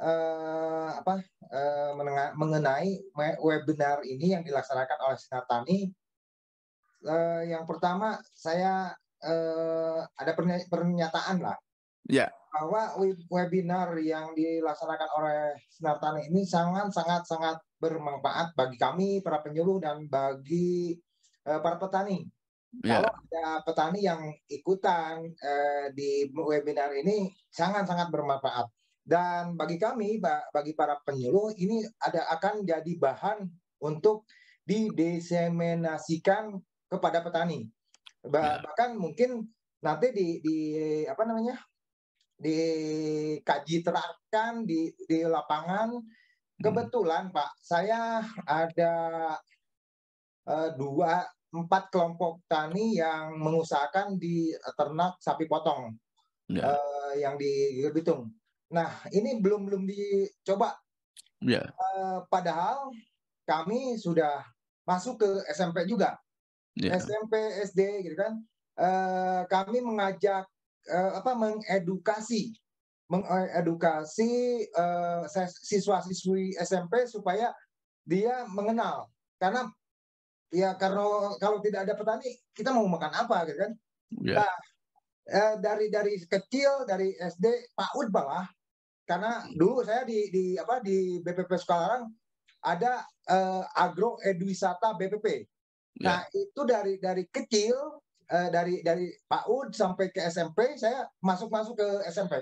uh, apa uh, mengenai webinar ini yang dilaksanakan oleh Sinatani. Uh, yang pertama saya uh, ada pernyataan lah. Iya. bahwa webinar yang dilaksanakan oleh Sinartani ini sangat sangat sangat bermanfaat bagi kami para penyuluh dan bagi uh, para petani. Yeah. Kalau ada petani yang ikutan uh, di webinar ini sangat-sangat bermanfaat. Dan bagi kami, bagi para penyuluh ini ada akan jadi bahan untuk didiseminasikan kepada petani. Bah, yeah. Bahkan mungkin nanti di, di apa namanya dikaji terapkan di, di lapangan Hmm. Kebetulan Pak, saya ada eh, dua empat kelompok tani yang mengusahakan di ternak sapi potong ya. uh, yang di Bitung. Nah, ini belum belum dicoba. Ya. Uh, padahal kami sudah masuk ke SMP juga, ya. SMP, SD, gitu kan. Uh, kami mengajak uh, apa mengedukasi mengedukasi uh, siswa-siswi SMP supaya dia mengenal karena ya karena kalau tidak ada petani kita mau makan apa gitu kan yeah. nah, eh, dari dari kecil dari SD PAUD bawah karena dulu saya di di apa di BPP sekarang ada eh, agro edwisata BPP yeah. nah itu dari dari kecil eh, dari dari PAUD sampai ke SMP saya masuk masuk ke SMP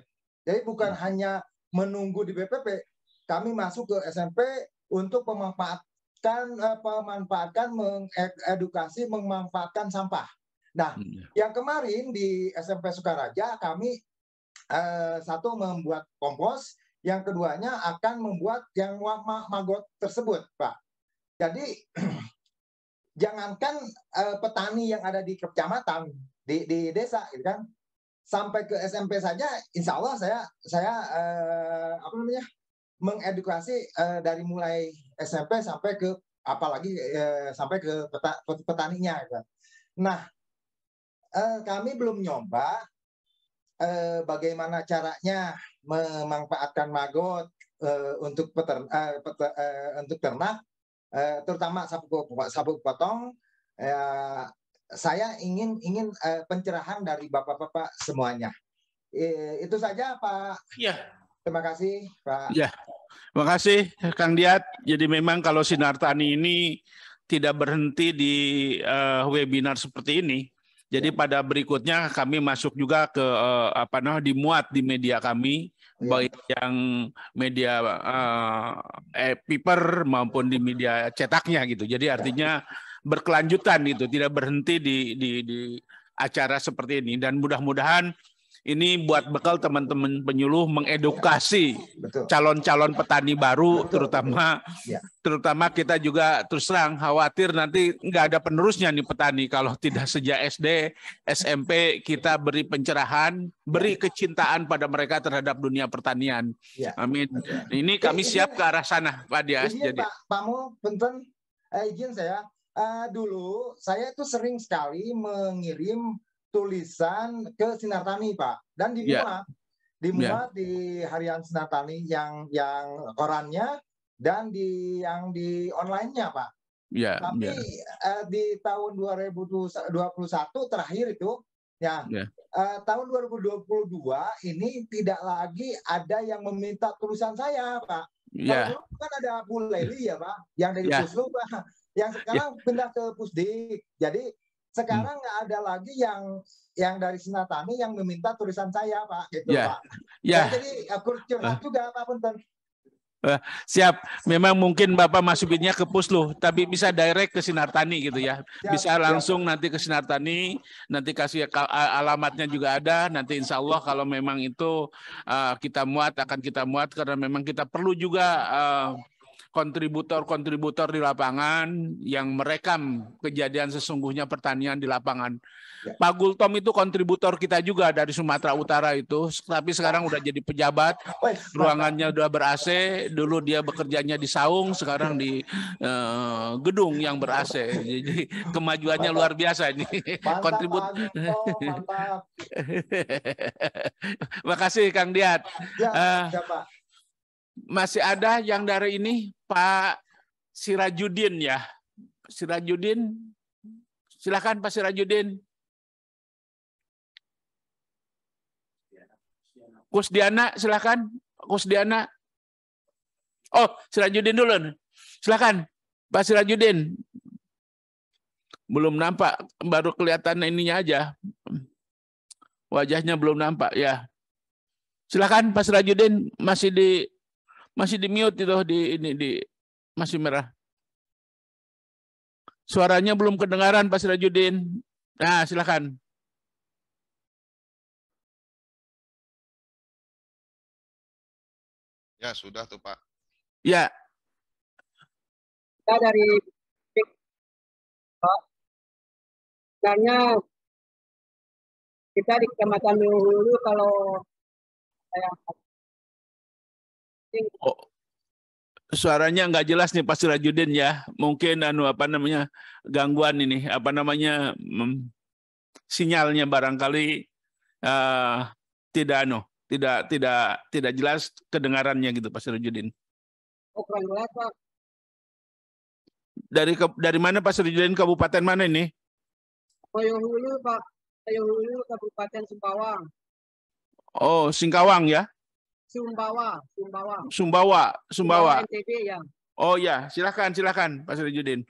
jadi bukan hmm. hanya menunggu di BPP, kami masuk ke SMP untuk memanfaatkan memanfaatkan, eh, mengedukasi memanfaatkan sampah. Nah, hmm. Ya. yang kemarin di SMP Sukaraja kami eh, satu membuat kompos, yang keduanya akan membuat yang magot tersebut, Pak. Jadi [clears throat] jangankan eh, petani yang ada di kecamatan di, di desa, gitu kan, sampai ke SMP saja insya Allah saya saya eh, apa namanya mengedukasi eh, dari mulai SMP sampai ke apalagi eh, sampai ke peta, petaninya gitu. nah eh, kami belum nyoba eh, bagaimana caranya memanfaatkan maggot eh, untuk peter, eh, peter, eh, untuk ternak eh, terutama sapu sapu potong eh, saya ingin ingin uh, pencerahan dari bapak-bapak semuanya. E, itu saja Pak. Iya. Terima kasih Pak. Iya. Terima kasih Kang Diat. Jadi memang kalau Sinar Tani ini tidak berhenti di uh, webinar seperti ini. Jadi iya. pada berikutnya kami masuk juga ke uh, apa namanya dimuat di media kami ya. baik yang media uh, e-paper maupun di media cetaknya gitu. Jadi artinya iya berkelanjutan itu, tidak berhenti di, di, di acara seperti ini. Dan mudah-mudahan ini buat bekal teman-teman penyuluh mengedukasi calon-calon petani baru Betul. terutama ya. terutama kita juga terus terang khawatir nanti nggak ada penerusnya nih petani kalau tidak sejak SD SMP kita beri pencerahan beri ya. kecintaan pada mereka terhadap dunia pertanian ya. amin ini kami siap ke arah sana Pak Dias jadi Pak, Pak Mo, eh, izin saya uh, dulu saya itu sering sekali mengirim tulisan ke Sinar Tani, Pak. Dan di ya. Mua, yeah. di ya. Mua yeah. di harian Sinartani yang yang korannya dan di yang di online-nya, Pak. Yeah, Tapi yeah. Ya. Uh, di tahun 2021 terakhir itu ya yeah. uh, tahun 2022 ini tidak lagi ada yang meminta tulisan saya, Pak. Yeah. kan ada Bu Leli ya, Pak, yang dari yeah. Suslu, Pak yang ya. sekarang pindah ke pusdik jadi sekarang hmm. nggak ada lagi yang yang dari Sinatani yang meminta tulisan saya pak gitu yeah. pak yeah. Ya, jadi aku ya, eh. curhat uh. juga pak Punten Uh, eh, siap, memang mungkin Bapak masukinnya ke Puslu, tapi bisa direct ke Sinartani gitu ya. Bisa langsung nanti ke Sinartani, nanti kasih alamatnya juga ada. Nanti insya Allah kalau memang itu uh, kita muat akan kita muat karena memang kita perlu juga uh, kontributor-kontributor di lapangan yang merekam kejadian sesungguhnya pertanian di lapangan. Ya. Pak Gultom itu kontributor kita juga dari Sumatera Utara itu, tapi sekarang udah jadi pejabat, ruangannya udah ber AC, dulu dia bekerjanya di saung, sekarang di uh, gedung yang ber AC. Jadi kemajuannya luar biasa ini. Kontribut. Terima mantap. [laughs] Kang Diat. Ya, uh, ya, masih ada yang dari ini Pak Sirajudin ya. Sirajudin, silakan Pak Sirajudin. Kusdiana, silakan. Kusdiana. Oh, Sirajudin dulu. Silakan, Pak Sirajudin. Belum nampak, baru kelihatan ininya aja. Wajahnya belum nampak, ya. Silakan Pak Sirajudin, masih di masih di mute itu di ini di masih merah. Suaranya belum kedengaran Pak Sirajudin. Nah, silakan. Ya, sudah tuh, Pak. Ya. Kita dari Pak. Karena kita di Kecamatan Hulu kalau saya Oh, suaranya nggak jelas nih Pak Sirajudin ya. Mungkin anu apa namanya gangguan ini apa namanya hmm, sinyalnya barangkali uh, tidak anu tidak tidak tidak jelas kedengarannya gitu Pak Sirajudin. Oh, kurang Pak. Dari ke, dari mana Pak Sirajudin kabupaten mana ini? Hulu, Pak. Hulu, Kabupaten Singkawang. Oh, Singkawang ya? Sumbawa, Sumbawa. Sumbawa, Sumbawa. NTB, ya. Oh ya, silakan silakan Pak Sirajudin.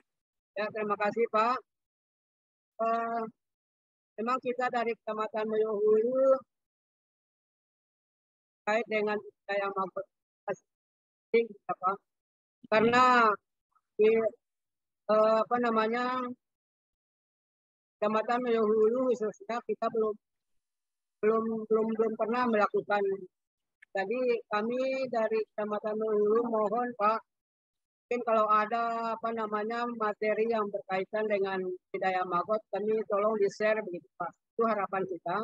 Ya, terima kasih Pak. Uh, memang kita dari Kecamatan Moyohulu terkait dengan yang mau apa? apa? Ya, Karena di uh, apa namanya Kecamatan Moyohulu khususnya kita belum belum belum belum pernah melakukan jadi kami dari Kecamatan Ulu mohon Pak, mungkin kalau ada apa namanya materi yang berkaitan dengan budaya Magot, kami tolong di-share begitu Pak. Itu harapan kita,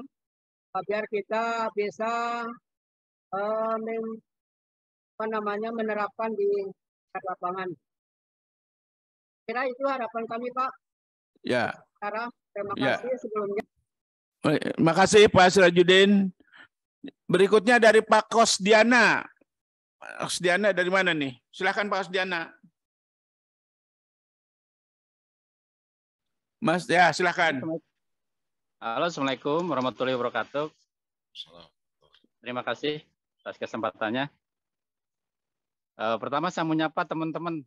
eh, biar kita bisa uh, men, apa namanya menerapkan di lapangan. Kira itu harapan kami Pak. Ya. Yeah. terima ya. kasih yeah. sebelumnya. Terima kasih Pak Sirajudin. Berikutnya dari Pak Kosdiana. Pak Kosdiana dari mana nih? Silahkan Pak Kosdiana. Mas, ya silahkan. Halo, Assalamualaikum warahmatullahi wabarakatuh. Terima kasih atas kesempatannya. Eh, pertama saya menyapa teman-teman,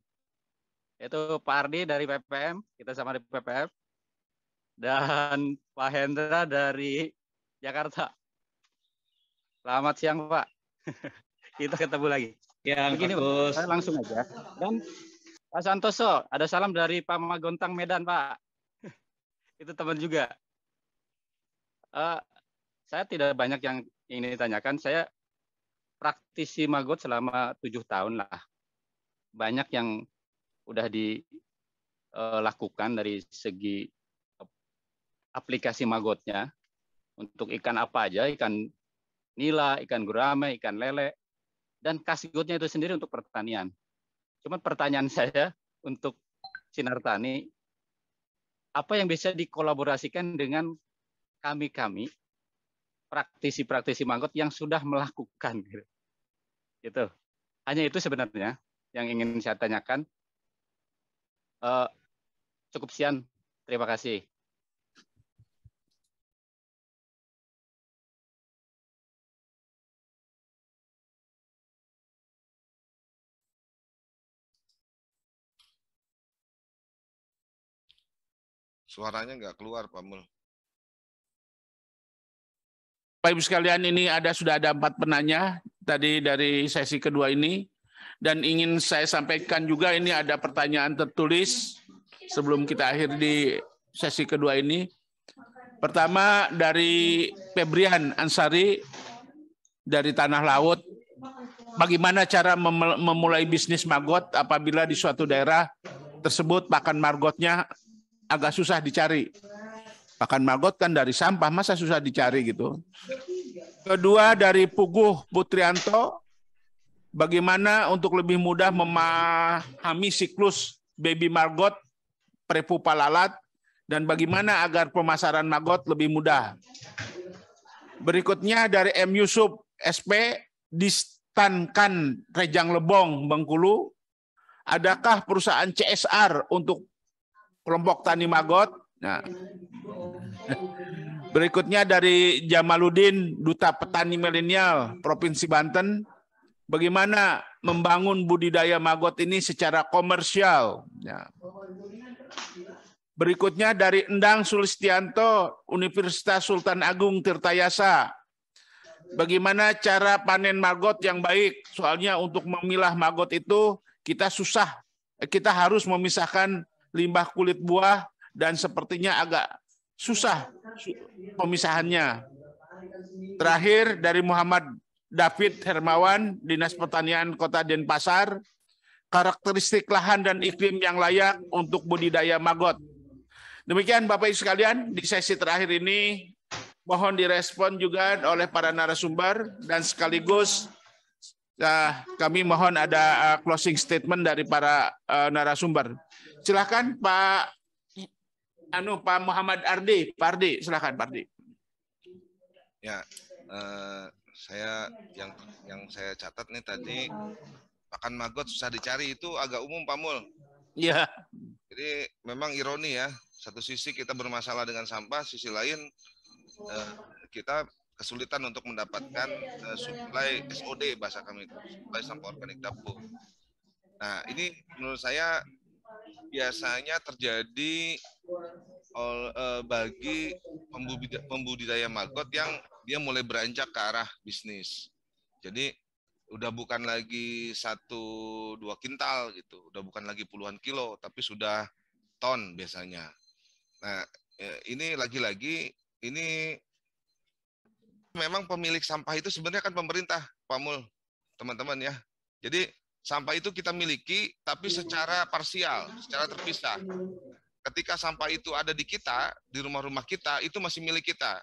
yaitu Pak Ardi dari PPM, kita sama di PPM, dan Pak Hendra dari Jakarta. Selamat siang Pak. [laughs] Kita ketemu lagi. Ya, begini bagus. Pak, langsung aja. Dan Pak Santoso, ada salam dari Pak Magontang Medan Pak. [laughs] Itu teman juga. Uh, saya tidak banyak yang ingin ditanyakan. Saya praktisi magot selama tujuh tahun lah. Banyak yang udah dilakukan eh, dari segi aplikasi magotnya untuk ikan apa aja, ikan nila, ikan gurame, ikan lele, dan kasigutnya itu sendiri untuk pertanian. Cuman pertanyaan [laughs] saya untuk sinar tani, apa yang bisa dikolaborasikan dengan kami-kami praktisi-praktisi mangkot yang sudah melakukan [laughs] gitu. Hanya itu sebenarnya yang ingin saya tanyakan. Uh, cukup sian Terima kasih. Suaranya nggak keluar, Pak Mul. Pak Ibu sekalian, ini ada sudah ada empat penanya tadi dari sesi kedua ini. Dan ingin saya sampaikan juga ini ada pertanyaan tertulis sebelum kita akhir di sesi kedua ini. Pertama dari Febrian Ansari dari Tanah Laut. Bagaimana cara memulai bisnis magot apabila di suatu daerah tersebut pakan margotnya agak susah dicari. bahkan margot kan dari sampah, masa susah dicari gitu. Kedua dari Puguh Putrianto, bagaimana untuk lebih mudah memahami siklus baby maggot, prepupa lalat dan bagaimana agar pemasaran margot lebih mudah. Berikutnya dari M. Yusuf SP distankan Rejang Lebong Bengkulu, adakah perusahaan CSR untuk kelompok Tani Magot. Nah. [laughs] Berikutnya dari Jamaludin Duta Petani Milenial Provinsi Banten. Bagaimana membangun budidaya magot ini secara komersial. Ya. Berikutnya dari Endang Sulistianto, Universitas Sultan Agung Tirtayasa. Bagaimana cara panen magot yang baik? Soalnya untuk memilah magot itu kita susah. Kita harus memisahkan limbah kulit buah, dan sepertinya agak susah pemisahannya. Terakhir dari Muhammad David Hermawan, Dinas Pertanian Kota Denpasar, karakteristik lahan dan iklim yang layak untuk budidaya maggot. Demikian Bapak Ibu sekalian, di sesi terakhir ini mohon direspon juga oleh para narasumber dan sekaligus Nah, kami mohon ada eh, closing statement dari para eh, narasumber. Silahkan Pak Anu Pak Muhammad Ardi, Pak Ardi, silahkan Pak Ardi. Ya, eh, saya yang yang saya catat nih tadi makan magot susah dicari itu agak umum Pak Mul. Iya. Jadi memang ironi ya, satu sisi kita bermasalah dengan sampah, sisi lain eh, kita kesulitan untuk mendapatkan eh, supply SOD bahasa kami itu, supply sampah organik dapur. Nah, ini menurut saya biasanya terjadi e, bagi pembudidaya maggot yang dia mulai beranjak ke arah bisnis. Jadi udah bukan lagi satu dua kintal gitu, udah bukan lagi puluhan kilo, tapi sudah ton biasanya. Nah e, ini lagi-lagi ini memang pemilik sampah itu sebenarnya kan pemerintah, Pak MUL teman-teman ya. Jadi Sampah itu kita miliki, tapi secara parsial, secara terpisah. Ketika sampah itu ada di kita, di rumah-rumah kita, itu masih milik kita.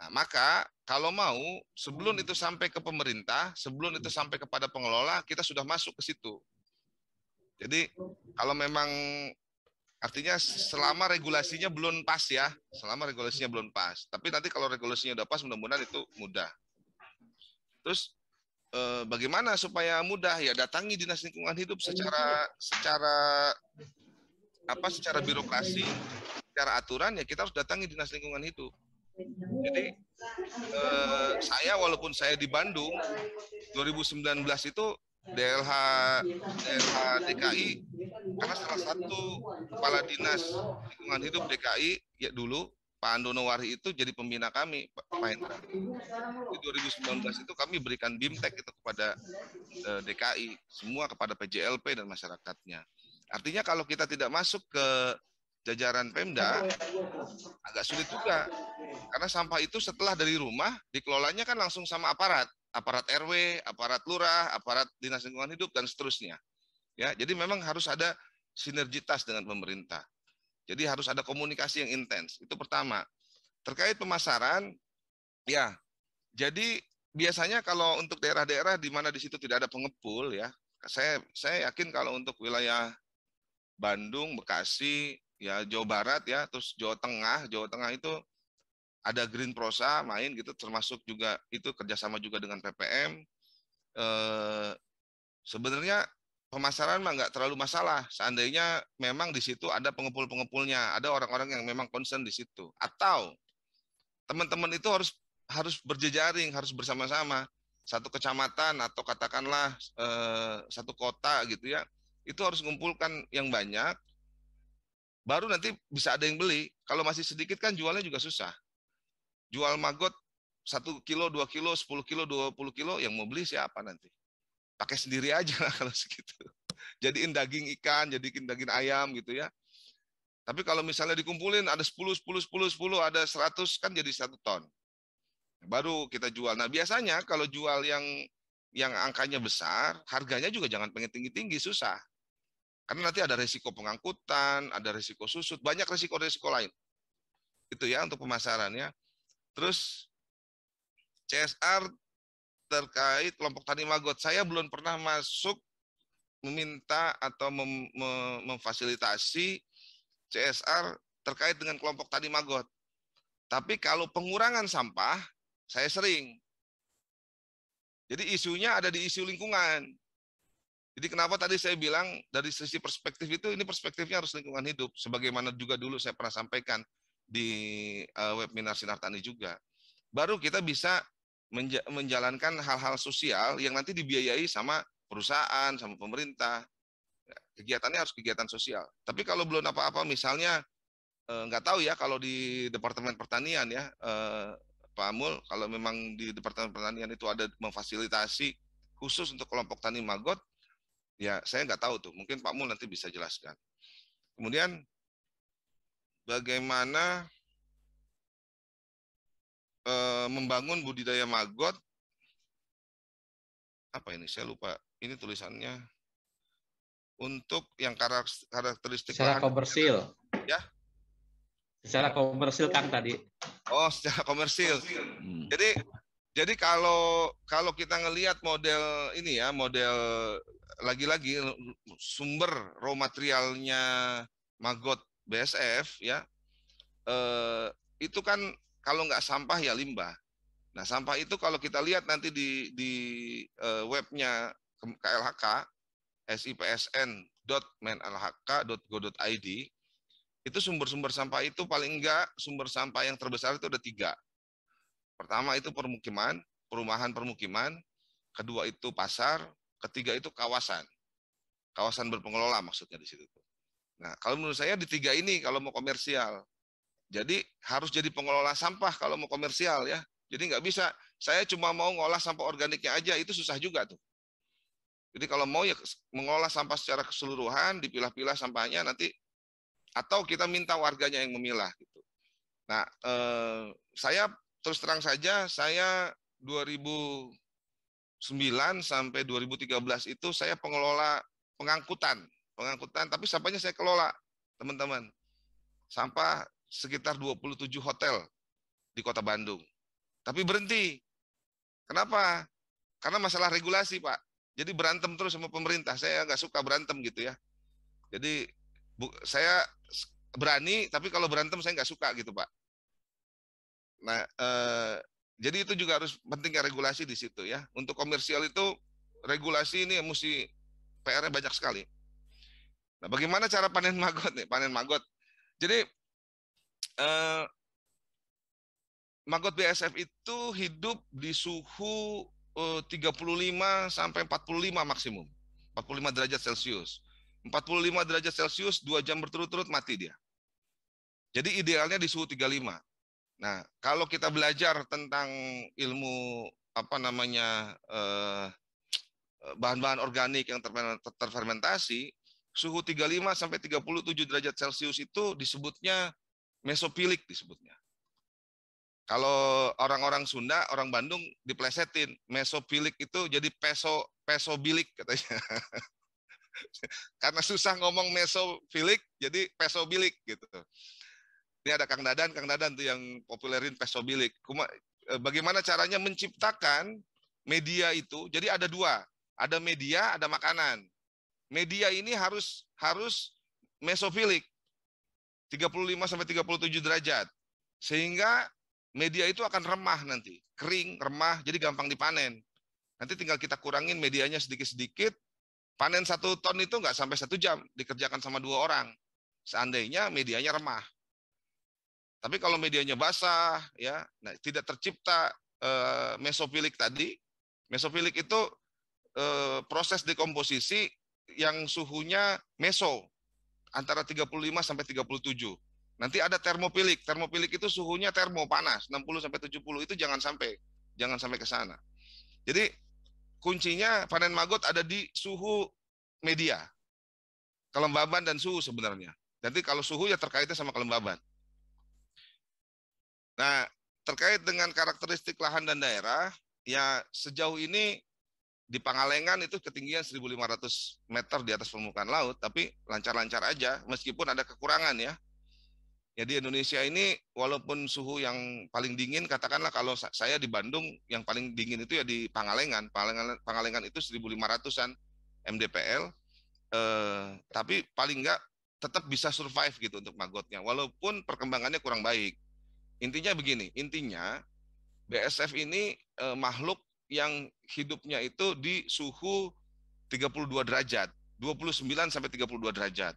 Nah, maka kalau mau, sebelum itu sampai ke pemerintah, sebelum itu sampai kepada pengelola, kita sudah masuk ke situ. Jadi, kalau memang artinya selama regulasinya belum pas ya, selama regulasinya belum pas. Tapi nanti kalau regulasinya udah pas, mudah-mudahan itu mudah. Terus Eh, bagaimana supaya mudah ya datangi dinas lingkungan hidup secara secara apa secara birokrasi secara aturan ya kita harus datangi dinas lingkungan hidup jadi eh, saya walaupun saya di Bandung 2019 itu DLH DLH DKI karena salah satu kepala dinas lingkungan hidup DKI ya dulu Pak Andono Wari itu jadi pembina kami, Pak, oh, Hendra. Di 2019 itu kami berikan BIMTEK itu kepada eh, DKI, semua kepada PJLP dan masyarakatnya. Artinya kalau kita tidak masuk ke jajaran Pemda, oh, iya, iya, iya. agak sulit juga. Karena sampah itu setelah dari rumah, dikelolanya kan langsung sama aparat. Aparat RW, aparat lurah, aparat dinas lingkungan hidup, dan seterusnya. Ya, jadi memang harus ada sinergitas dengan pemerintah. Jadi harus ada komunikasi yang intens. Itu pertama. Terkait pemasaran, ya. Jadi biasanya kalau untuk daerah-daerah di mana di situ tidak ada pengepul ya, saya saya yakin kalau untuk wilayah Bandung, Bekasi, ya Jawa Barat ya, terus Jawa Tengah, Jawa Tengah itu ada Green Prosa main gitu, termasuk juga itu kerjasama juga dengan PPM. Eh, sebenarnya pemasaran mah nggak terlalu masalah seandainya memang di situ ada pengepul-pengepulnya, ada orang-orang yang memang concern di situ. Atau teman-teman itu harus harus berjejaring, harus bersama-sama satu kecamatan atau katakanlah eh, satu kota gitu ya, itu harus mengumpulkan yang banyak, baru nanti bisa ada yang beli. Kalau masih sedikit kan jualnya juga susah. Jual magot satu kilo, dua kilo, sepuluh kilo, dua puluh kilo, yang mau beli siapa nanti? pakai sendiri aja lah [laughs] kalau segitu. Jadiin daging ikan, jadiin daging ayam gitu ya. Tapi kalau misalnya dikumpulin ada 10, 10, 10, 10, ada 100 kan jadi satu ton. Baru kita jual. Nah biasanya kalau jual yang yang angkanya besar, harganya juga jangan pengen tinggi-tinggi, susah. Karena nanti ada resiko pengangkutan, ada resiko susut, banyak resiko-resiko lain. Itu ya untuk pemasarannya. Terus CSR terkait kelompok tani magot. Saya belum pernah masuk meminta atau mem, mem, memfasilitasi CSR terkait dengan kelompok tani magot. Tapi kalau pengurangan sampah, saya sering. Jadi isunya ada di isu lingkungan. Jadi kenapa tadi saya bilang dari sisi perspektif itu ini perspektifnya harus lingkungan hidup sebagaimana juga dulu saya pernah sampaikan di uh, webinar Sinar Tani juga. Baru kita bisa menja menjalankan hal-hal sosial yang nanti dibiayai sama perusahaan, sama pemerintah. Ya, kegiatannya harus kegiatan sosial. Tapi kalau belum apa-apa, misalnya eh, nggak tahu ya kalau di Departemen Pertanian ya, eh, Pak Amul, kalau memang di Departemen Pertanian itu ada memfasilitasi khusus untuk kelompok tani magot, ya saya nggak tahu tuh. Mungkin Pak Amul nanti bisa jelaskan. Kemudian bagaimana e, membangun budidaya maggot apa ini saya lupa ini tulisannya untuk yang karakteristik secara lahan, komersil ya secara komersil kan tadi oh secara komersil hmm. jadi jadi kalau kalau kita ngelihat model ini ya model lagi-lagi sumber raw materialnya maggot BSF ya eh, itu kan kalau nggak sampah ya limbah. Nah sampah itu kalau kita lihat nanti di, di eh, webnya KLHK, sipsn.menlhk.go.id, itu sumber-sumber sampah itu paling enggak sumber sampah yang terbesar itu ada tiga. Pertama itu permukiman, perumahan permukiman, kedua itu pasar, ketiga itu kawasan. Kawasan berpengelola maksudnya di situ. Nah, kalau menurut saya di tiga ini kalau mau komersial, jadi harus jadi pengelola sampah kalau mau komersial ya. Jadi nggak bisa, saya cuma mau ngolah sampah organiknya aja, itu susah juga tuh. Jadi kalau mau ya mengolah sampah secara keseluruhan, dipilah-pilah sampahnya nanti, atau kita minta warganya yang memilah gitu. Nah, eh, saya terus terang saja, saya 2009 sampai 2013 itu saya pengelola pengangkutan, pengangkutan, tapi sampahnya saya kelola, teman-teman. Sampah sekitar 27 hotel di kota Bandung. Tapi berhenti. Kenapa? Karena masalah regulasi, Pak. Jadi berantem terus sama pemerintah. Saya nggak suka berantem gitu ya. Jadi bu, saya berani, tapi kalau berantem saya nggak suka gitu, Pak. Nah, eh, jadi itu juga harus pentingnya regulasi di situ ya. Untuk komersial itu regulasi ini mesti PR-nya banyak sekali. Nah, bagaimana cara panen [laughs] magot nih? Panen magot. Jadi eh, maggot BSF itu hidup di suhu eh, 35 sampai 45 maksimum. 45 derajat Celcius. 45 derajat Celcius, 2 jam berturut-turut mati dia. Jadi idealnya di suhu 35. Nah, kalau kita belajar tentang ilmu apa namanya bahan eh, bahan-bahan organik yang terfermentasi, suhu 35 sampai 37 derajat Celcius itu disebutnya mesopilik disebutnya. Kalau orang-orang Sunda, orang Bandung diplesetin, mesopilik itu jadi peso peso bilik katanya. [laughs] Karena susah ngomong mesopilik jadi peso bilik gitu. Ini ada Kang Dadan, Kang Dadan tuh yang populerin pesobilik. Kuma, e, bagaimana caranya menciptakan media itu? Jadi ada dua, ada media, ada makanan. Media ini harus harus mesofilik, 35 sampai 37 derajat. Sehingga media itu akan remah nanti, kering, remah, jadi gampang dipanen. Nanti tinggal kita kurangin medianya sedikit-sedikit. Panen satu ton itu nggak sampai satu jam, dikerjakan sama dua orang. Seandainya medianya remah. Tapi kalau medianya basah, ya, nah, tidak tercipta eh, mesofilik tadi. Mesofilik itu eh, proses dekomposisi yang suhunya meso, antara 35 sampai 37. Nanti ada termopilik. Termopilik itu suhunya termo panas 60 sampai 70 itu jangan sampai jangan sampai ke sana. Jadi kuncinya panen maggot ada di suhu media. Kelembaban dan suhu sebenarnya. Jadi kalau suhu ya terkaitnya sama kelembaban. Nah, terkait dengan karakteristik lahan dan daerah, ya sejauh ini di Pangalengan itu ketinggian 1.500 meter di atas permukaan laut, tapi lancar-lancar aja meskipun ada kekurangan ya. Jadi Indonesia ini walaupun suhu yang paling dingin, katakanlah kalau saya di Bandung yang paling dingin itu ya di Pangalengan. Pangalengan, Pangalengan itu 1.500an MDPL, eh, tapi paling enggak tetap bisa survive gitu untuk maggotnya, walaupun perkembangannya kurang baik. Intinya begini, intinya BSF ini eh, makhluk yang hidupnya itu di suhu 32 derajat, 29 sampai 32 derajat.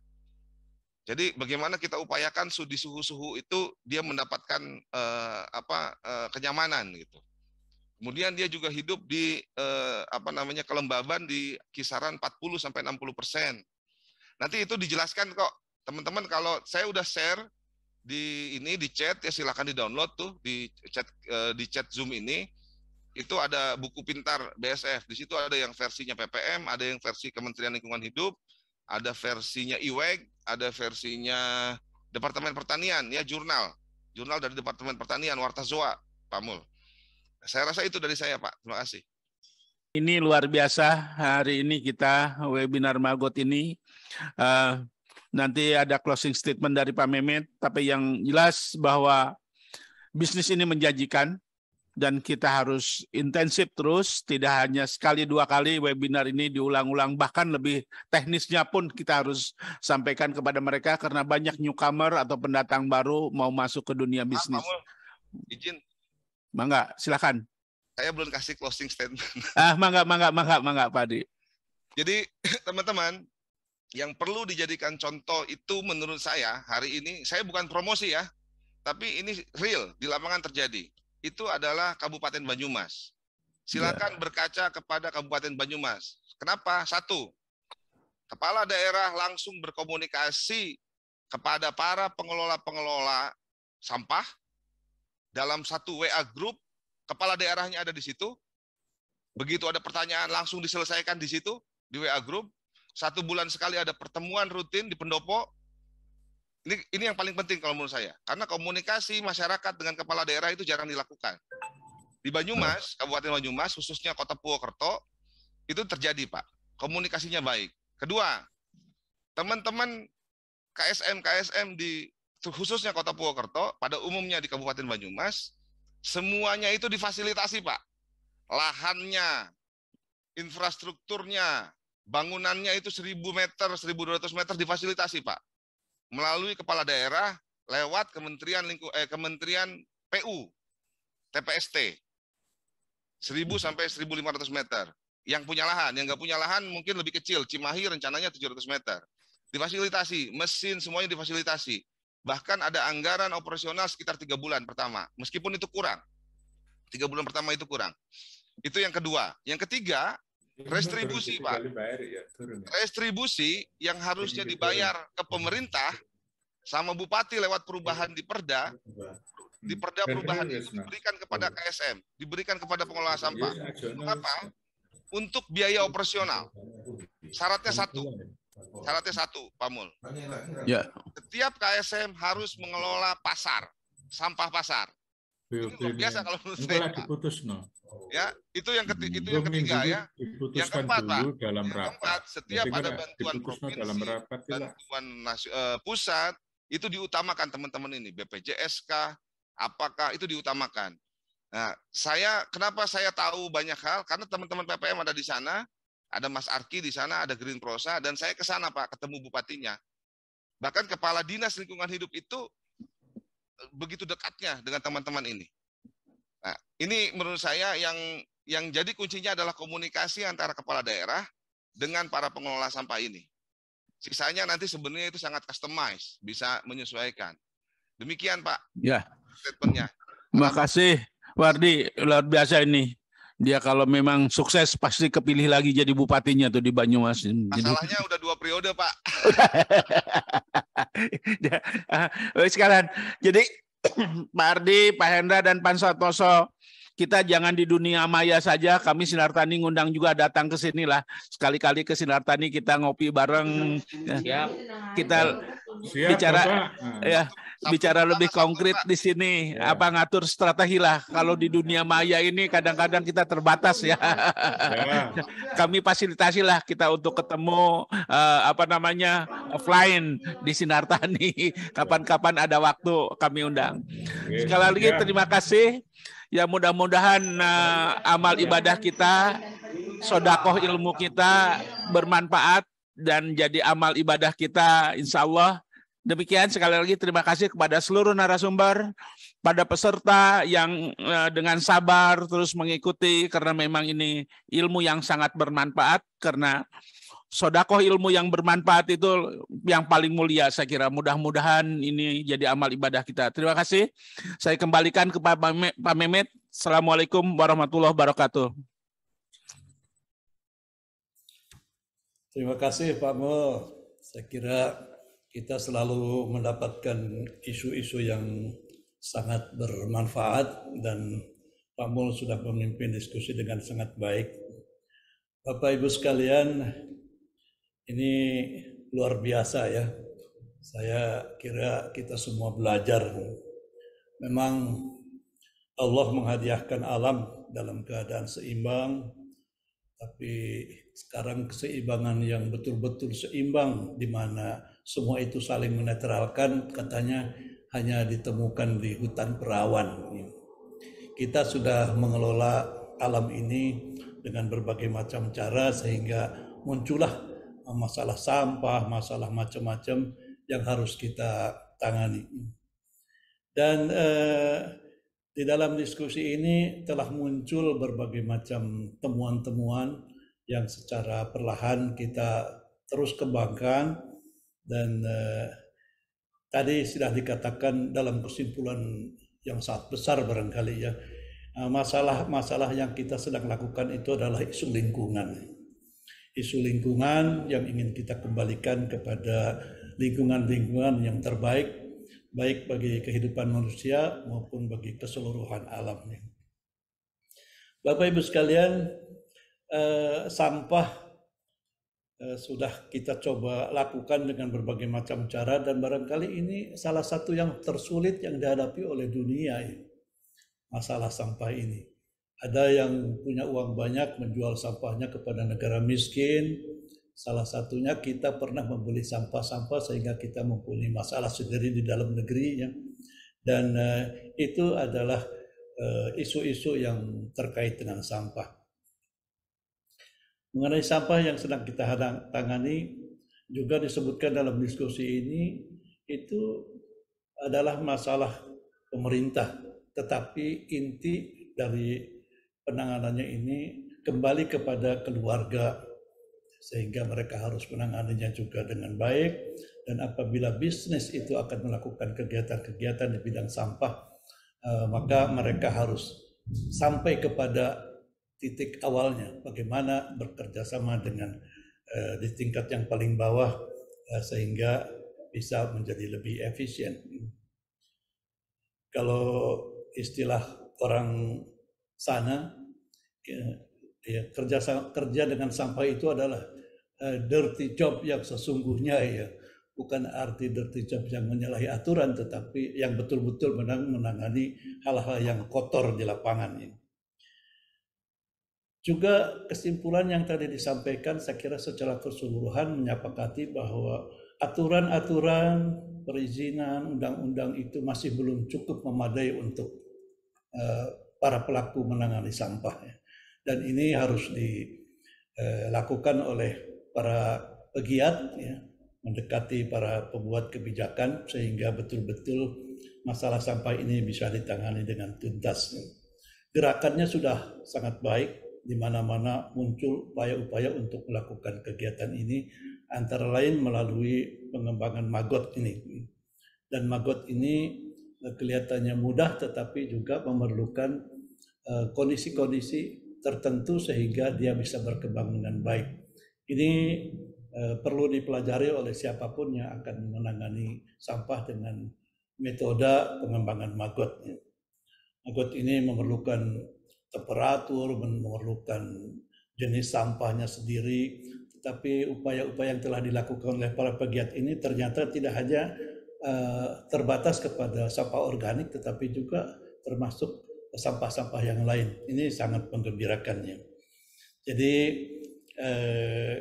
Jadi bagaimana kita upayakan di suhu-suhu itu dia mendapatkan eh, apa eh, kenyamanan gitu. Kemudian dia juga hidup di eh, apa namanya kelembaban di kisaran 40 sampai 60 persen. Nanti itu dijelaskan kok teman-teman kalau saya udah share di ini di chat ya silahkan di download tuh di chat eh, di chat zoom ini itu ada buku pintar BSF. Di situ ada yang versinya PPM, ada yang versi Kementerian Lingkungan Hidup, ada versinya IWEG, ada versinya Departemen Pertanian, ya jurnal. Jurnal dari Departemen Pertanian, Warta Zoa, Pak Mul. Saya rasa itu dari saya, Pak. Terima kasih. Ini luar biasa hari ini kita webinar Magot ini. Uh, nanti ada closing statement dari Pak Memet, tapi yang jelas bahwa bisnis ini menjanjikan dan kita harus intensif terus, tidak hanya sekali dua kali webinar ini diulang-ulang, bahkan lebih teknisnya pun kita harus sampaikan kepada mereka karena banyak newcomer atau pendatang baru mau masuk ke dunia bisnis. Ah, izin. Mangga, silakan. Saya belum kasih closing statement. [laughs] Ah, mangga, mangga, mangga, mangga, Pak Adi. Jadi [clears throat] teman-teman, yang perlu dijadikan contoh itu menurut saya hari ini, saya bukan promosi ya, tapi ini real, di lapangan terjadi itu adalah Kabupaten Banyumas. Silakan ya. berkaca kepada Kabupaten Banyumas. Kenapa? Satu, kepala daerah langsung berkomunikasi kepada para pengelola-pengelola sampah dalam satu WA group, kepala daerahnya ada di situ. Begitu ada pertanyaan langsung diselesaikan di situ di WA group. Satu bulan sekali ada pertemuan rutin di pendopo ini, ini yang paling penting kalau menurut saya. Karena komunikasi masyarakat dengan kepala daerah itu jarang dilakukan. Di Banyumas, Kabupaten Banyumas, khususnya Kota Purwokerto, itu terjadi, Pak. Komunikasinya baik. Kedua, teman-teman KSM-KSM di khususnya Kota Purwokerto, pada umumnya di Kabupaten Banyumas, semuanya itu difasilitasi, Pak. Lahannya, infrastrukturnya, bangunannya itu 1000 meter, 1200 meter difasilitasi, Pak melalui kepala daerah lewat Kementerian Lingku eh, Kementerian PU TPST 1000 hmm. sampai 1500 meter. Yang punya lahan, yang nggak punya lahan mungkin lebih kecil. Cimahi rencananya 700 meter. Difasilitasi, mesin semuanya difasilitasi. Bahkan ada anggaran operasional sekitar tiga bulan pertama, meskipun itu kurang. Tiga bulan pertama itu kurang. Itu yang kedua. Yang ketiga, restribusi Pak. Iya, iya. Restribusi yang harusnya dibayar ke pemerintah sama bupati lewat perubahan di perda, hmm. di perda kan perubahan itu diberikan kepada KSM, diberikan kepada pengelola iya, sampah. Kenapa? Untuk biaya operasional. Syaratnya satu. Syaratnya satu, Pak Mul. Ya. Setiap KSM harus mengelola pasar, sampah pasar biasa kalau menurut saya. diputus no. Ya, itu yang ketiga, itu yang ketiga ya. yang keempat, dulu Pak. dalam rapat. Keempat, setiap ada bantuan provinsi, dalam rapat, bantuan nasi, uh, e, pusat, itu diutamakan teman-teman ini BPJS apakah itu diutamakan. Nah, saya kenapa saya tahu banyak hal karena teman-teman PPM ada di sana, ada Mas Arki di sana, ada Green Prosa dan saya ke sana Pak ketemu bupatinya. Bahkan kepala dinas lingkungan hidup itu begitu dekatnya dengan teman-teman ini. Nah, ini menurut saya yang yang jadi kuncinya adalah komunikasi antara kepala daerah dengan para pengelola sampah ini. Sisanya nanti sebenarnya itu sangat customize, bisa menyesuaikan. Demikian Pak. Ya. Statementnya. Terima kasih Wardi, luar biasa ini. Dia kalau memang sukses pasti kepilih lagi jadi bupatinya tuh di Banyumas. Masalahnya jadi... udah dua periode, Pak. [laughs] [laughs] Ya. Ah, baik sekalian. jadi [clears throat] Pak Ardi, Pak Hendra dan Pak Satoso kita jangan di dunia maya saja. Kami Sinar Tani ngundang juga datang ke sini lah. Sekali-kali ke Sinar Tani kita ngopi bareng. Ya. Siap. Kita Siap, bicara Bapak. ya bicara lebih konkret di sini ya. apa ngatur strategi lah kalau di dunia maya ini kadang-kadang kita terbatas ya, ya. kami fasilitasi lah kita untuk ketemu eh, apa namanya offline di Sinar Tani kapan-kapan ada waktu kami undang sekali lagi terima kasih Ya mudah-mudahan uh, amal ibadah kita, sodakoh ilmu kita bermanfaat dan jadi amal ibadah kita insya Allah. Demikian sekali lagi terima kasih kepada seluruh narasumber, pada peserta yang uh, dengan sabar terus mengikuti karena memang ini ilmu yang sangat bermanfaat karena sodakoh ilmu yang bermanfaat itu yang paling mulia saya kira. Mudah-mudahan ini jadi amal ibadah kita. Terima kasih. Saya kembalikan ke Pak Memet. Assalamualaikum warahmatullahi wabarakatuh. Terima kasih Pak Mo. Saya kira kita selalu mendapatkan isu-isu yang sangat bermanfaat dan Pak Mul sudah memimpin diskusi dengan sangat baik. Bapak Ibu sekalian, ini luar biasa ya. Saya kira kita semua belajar. Memang Allah menghadiahkan alam dalam keadaan seimbang, tapi sekarang keseimbangan yang betul-betul seimbang di mana semua itu saling menetralkan katanya hanya ditemukan di hutan perawan. Kita sudah mengelola alam ini dengan berbagai macam cara sehingga muncullah masalah sampah, masalah macam-macam yang harus kita tangani. Dan eh, di dalam diskusi ini telah muncul berbagai macam temuan-temuan yang secara perlahan kita terus kembangkan dan eh, tadi sudah dikatakan dalam kesimpulan yang sangat besar barangkali ya eh, masalah-masalah yang kita sedang lakukan itu adalah isu lingkungan isu lingkungan yang ingin kita kembalikan kepada lingkungan-lingkungan yang terbaik baik bagi kehidupan manusia maupun bagi keseluruhan alamnya. Bapak Ibu sekalian, eh, sampah eh, sudah kita coba lakukan dengan berbagai macam cara dan barangkali ini salah satu yang tersulit yang dihadapi oleh dunia ini, masalah sampah ini. Ada yang punya uang banyak menjual sampahnya kepada negara miskin. Salah satunya kita pernah membeli sampah-sampah sehingga kita mempunyai masalah sendiri di dalam negerinya. Dan uh, itu adalah eh, isu-isu uh, yang terkait dengan sampah. Mengenai sampah yang sedang kita tangani juga disebutkan dalam diskusi ini itu adalah masalah pemerintah. Tetapi inti dari penanganannya ini kembali kepada keluarga sehingga mereka harus menanganinya juga dengan baik dan apabila bisnis itu akan melakukan kegiatan-kegiatan di bidang sampah eh, maka mereka harus sampai kepada titik awalnya bagaimana bekerja sama dengan eh, di tingkat yang paling bawah eh, sehingga bisa menjadi lebih efisien. Kalau istilah orang sana Ya, ya, kerja kerja dengan sampah itu adalah uh, dirty job yang sesungguhnya ya bukan arti dirty job yang menyalahi aturan tetapi yang betul-betul menang menangani hal-hal yang kotor di lapangan ini. Ya. Juga kesimpulan yang tadi disampaikan saya kira secara keseluruhan menyepakati bahwa aturan-aturan perizinan undang-undang itu masih belum cukup memadai untuk eh, para pelaku menangani sampah. Ya dan ini harus dilakukan eh, oleh para pegiat ya, mendekati para pembuat kebijakan sehingga betul-betul masalah sampah ini bisa ditangani dengan tuntas. Gerakannya sudah sangat baik di mana-mana muncul upaya-upaya untuk melakukan kegiatan ini antara lain melalui pengembangan magot ini. Dan magot ini eh, kelihatannya mudah tetapi juga memerlukan eh, kondisi-kondisi tertentu sehingga dia bisa berkembang dengan baik. Ini eh, perlu dipelajari oleh siapapun yang akan menangani sampah dengan metode pengembangan maggot. Ya. Maggot ini memerlukan temperatur, memerlukan jenis sampahnya sendiri, tetapi upaya-upaya yang telah dilakukan oleh para pegiat ini ternyata tidak hanya eh, terbatas kepada sampah organik, tetapi juga termasuk sampah-sampah yang lain. Ini sangat menggembirakan ya. Jadi eh,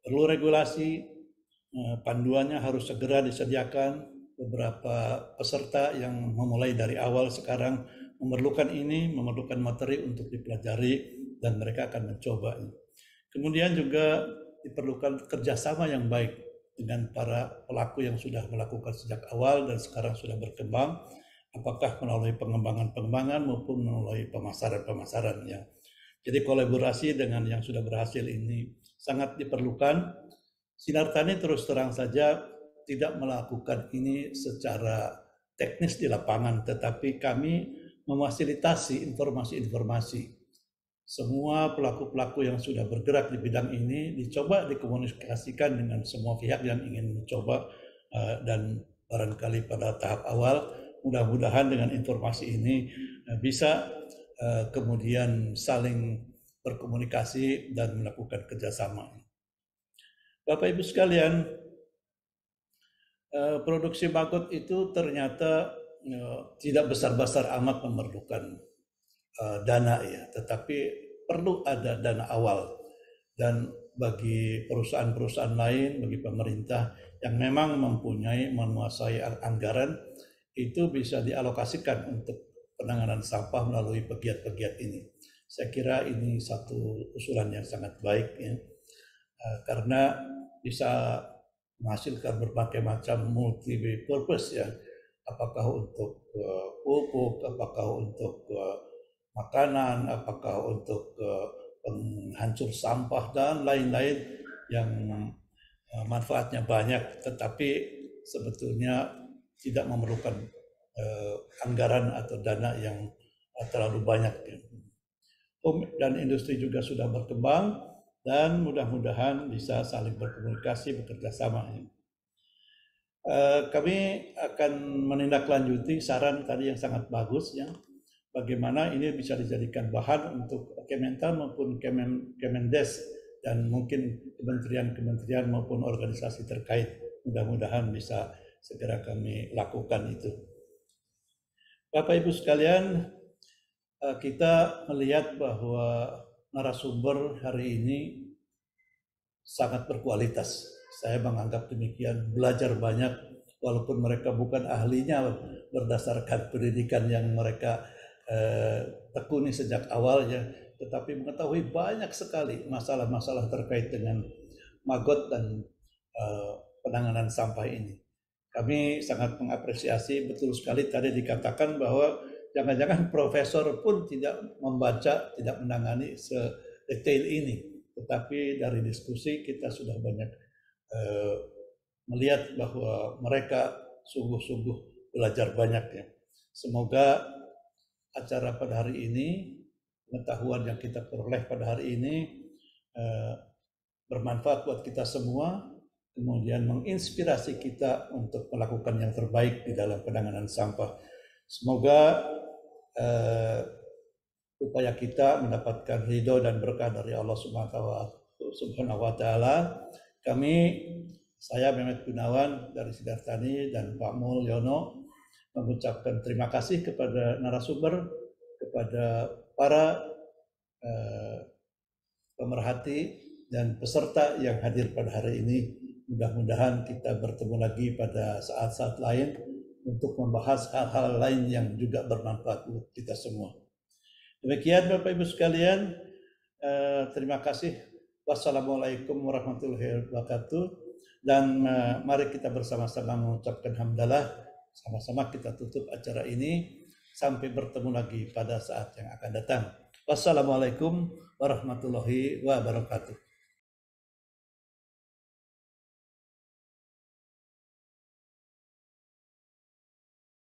perlu regulasi, eh, panduannya harus segera disediakan. Beberapa peserta yang memulai dari awal sekarang memerlukan ini, memerlukan materi untuk dipelajari dan mereka akan mencoba. Kemudian juga diperlukan kerjasama yang baik dengan para pelaku yang sudah melakukan sejak awal dan sekarang sudah berkembang apakah melalui pengembangan-pengembangan maupun melalui pemasaran-pemasaran ya. Jadi kolaborasi dengan yang sudah berhasil ini sangat diperlukan. Sinar Tani terus terang saja tidak melakukan ini secara teknis di lapangan, tetapi kami memfasilitasi informasi-informasi. Semua pelaku-pelaku yang sudah bergerak di bidang ini dicoba dikomunikasikan dengan semua pihak yang ingin mencoba eh, dan barangkali pada tahap awal mudah-mudahan dengan informasi ini eh, bisa eh, kemudian saling berkomunikasi dan melakukan kerjasama. Bapak Ibu sekalian, eh, produksi bakut itu ternyata tidak besar-besar amat memerlukan dana ya, tetapi perlu ada dana awal dan bagi perusahaan-perusahaan lain, bagi pemerintah yang memang mempunyai menguasai anggaran, itu bisa dialokasikan untuk penanganan sampah melalui pegiat-pegiat ini. Saya kira ini satu usulan yang sangat baik ya, eh, karena bisa menghasilkan berbagai macam multi purpose ya, apakah untuk eh, pupuk, apakah untuk eh, makanan, apakah untuk penghancur sampah dan lain-lain yang manfaatnya banyak, tetapi sebetulnya tidak memerlukan uh, anggaran atau dana yang terlalu banyak. Home dan industri juga sudah berkembang dan mudah-mudahan bisa saling berkomunikasi, bekerja sama. Uh, kami akan menindaklanjuti saran tadi yang sangat bagus ya, bagaimana ini bisa dijadikan bahan untuk Kementan maupun Kemen, Kemendes dan mungkin kementerian-kementerian maupun organisasi terkait. Mudah-mudahan bisa segera kami lakukan itu. Bapak Ibu sekalian, eh, kita melihat bahwa narasumber hari ini sangat berkualitas. Saya menganggap demikian, belajar banyak walaupun mereka bukan ahlinya berdasarkan pendidikan yang mereka eh, tekuni sejak awalnya, tetapi mengetahui banyak sekali masalah-masalah terkait dengan magot dan eh, penanganan sampah ini. Kami sangat mengapresiasi betul sekali tadi dikatakan bahwa jangan-jangan profesor pun tidak membaca, tidak menangani se-detail ini. Tetapi dari diskusi kita sudah banyak eh, melihat bahwa mereka sungguh-sungguh belajar banyak ya. Semoga acara pada hari ini, pengetahuan yang kita peroleh pada hari ini eh, bermanfaat buat kita semua kemudian menginspirasi kita untuk melakukan yang terbaik di dalam penanganan sampah. Semoga uh, upaya kita mendapatkan ridho dan berkah dari Allah Subhanahu wa taala. Kami saya Mehmet Gunawan dari Sidartani dan Pak Mul mengucapkan terima kasih kepada narasumber, kepada para uh, pemerhati dan peserta yang hadir pada hari ini. Mudah-mudahan kita bertemu lagi pada saat-saat lain untuk membahas hal-hal lain yang juga bermanfaat untuk kita semua. Demikian Bapak Ibu sekalian, eh, terima kasih. Wassalamualaikum warahmatullahi wabarakatuh. Dan eh, mari kita bersama-sama mengucapkan hamdalah. Sama-sama kita tutup acara ini. Sampai bertemu lagi pada saat yang akan datang. Wassalamualaikum warahmatullahi wabarakatuh.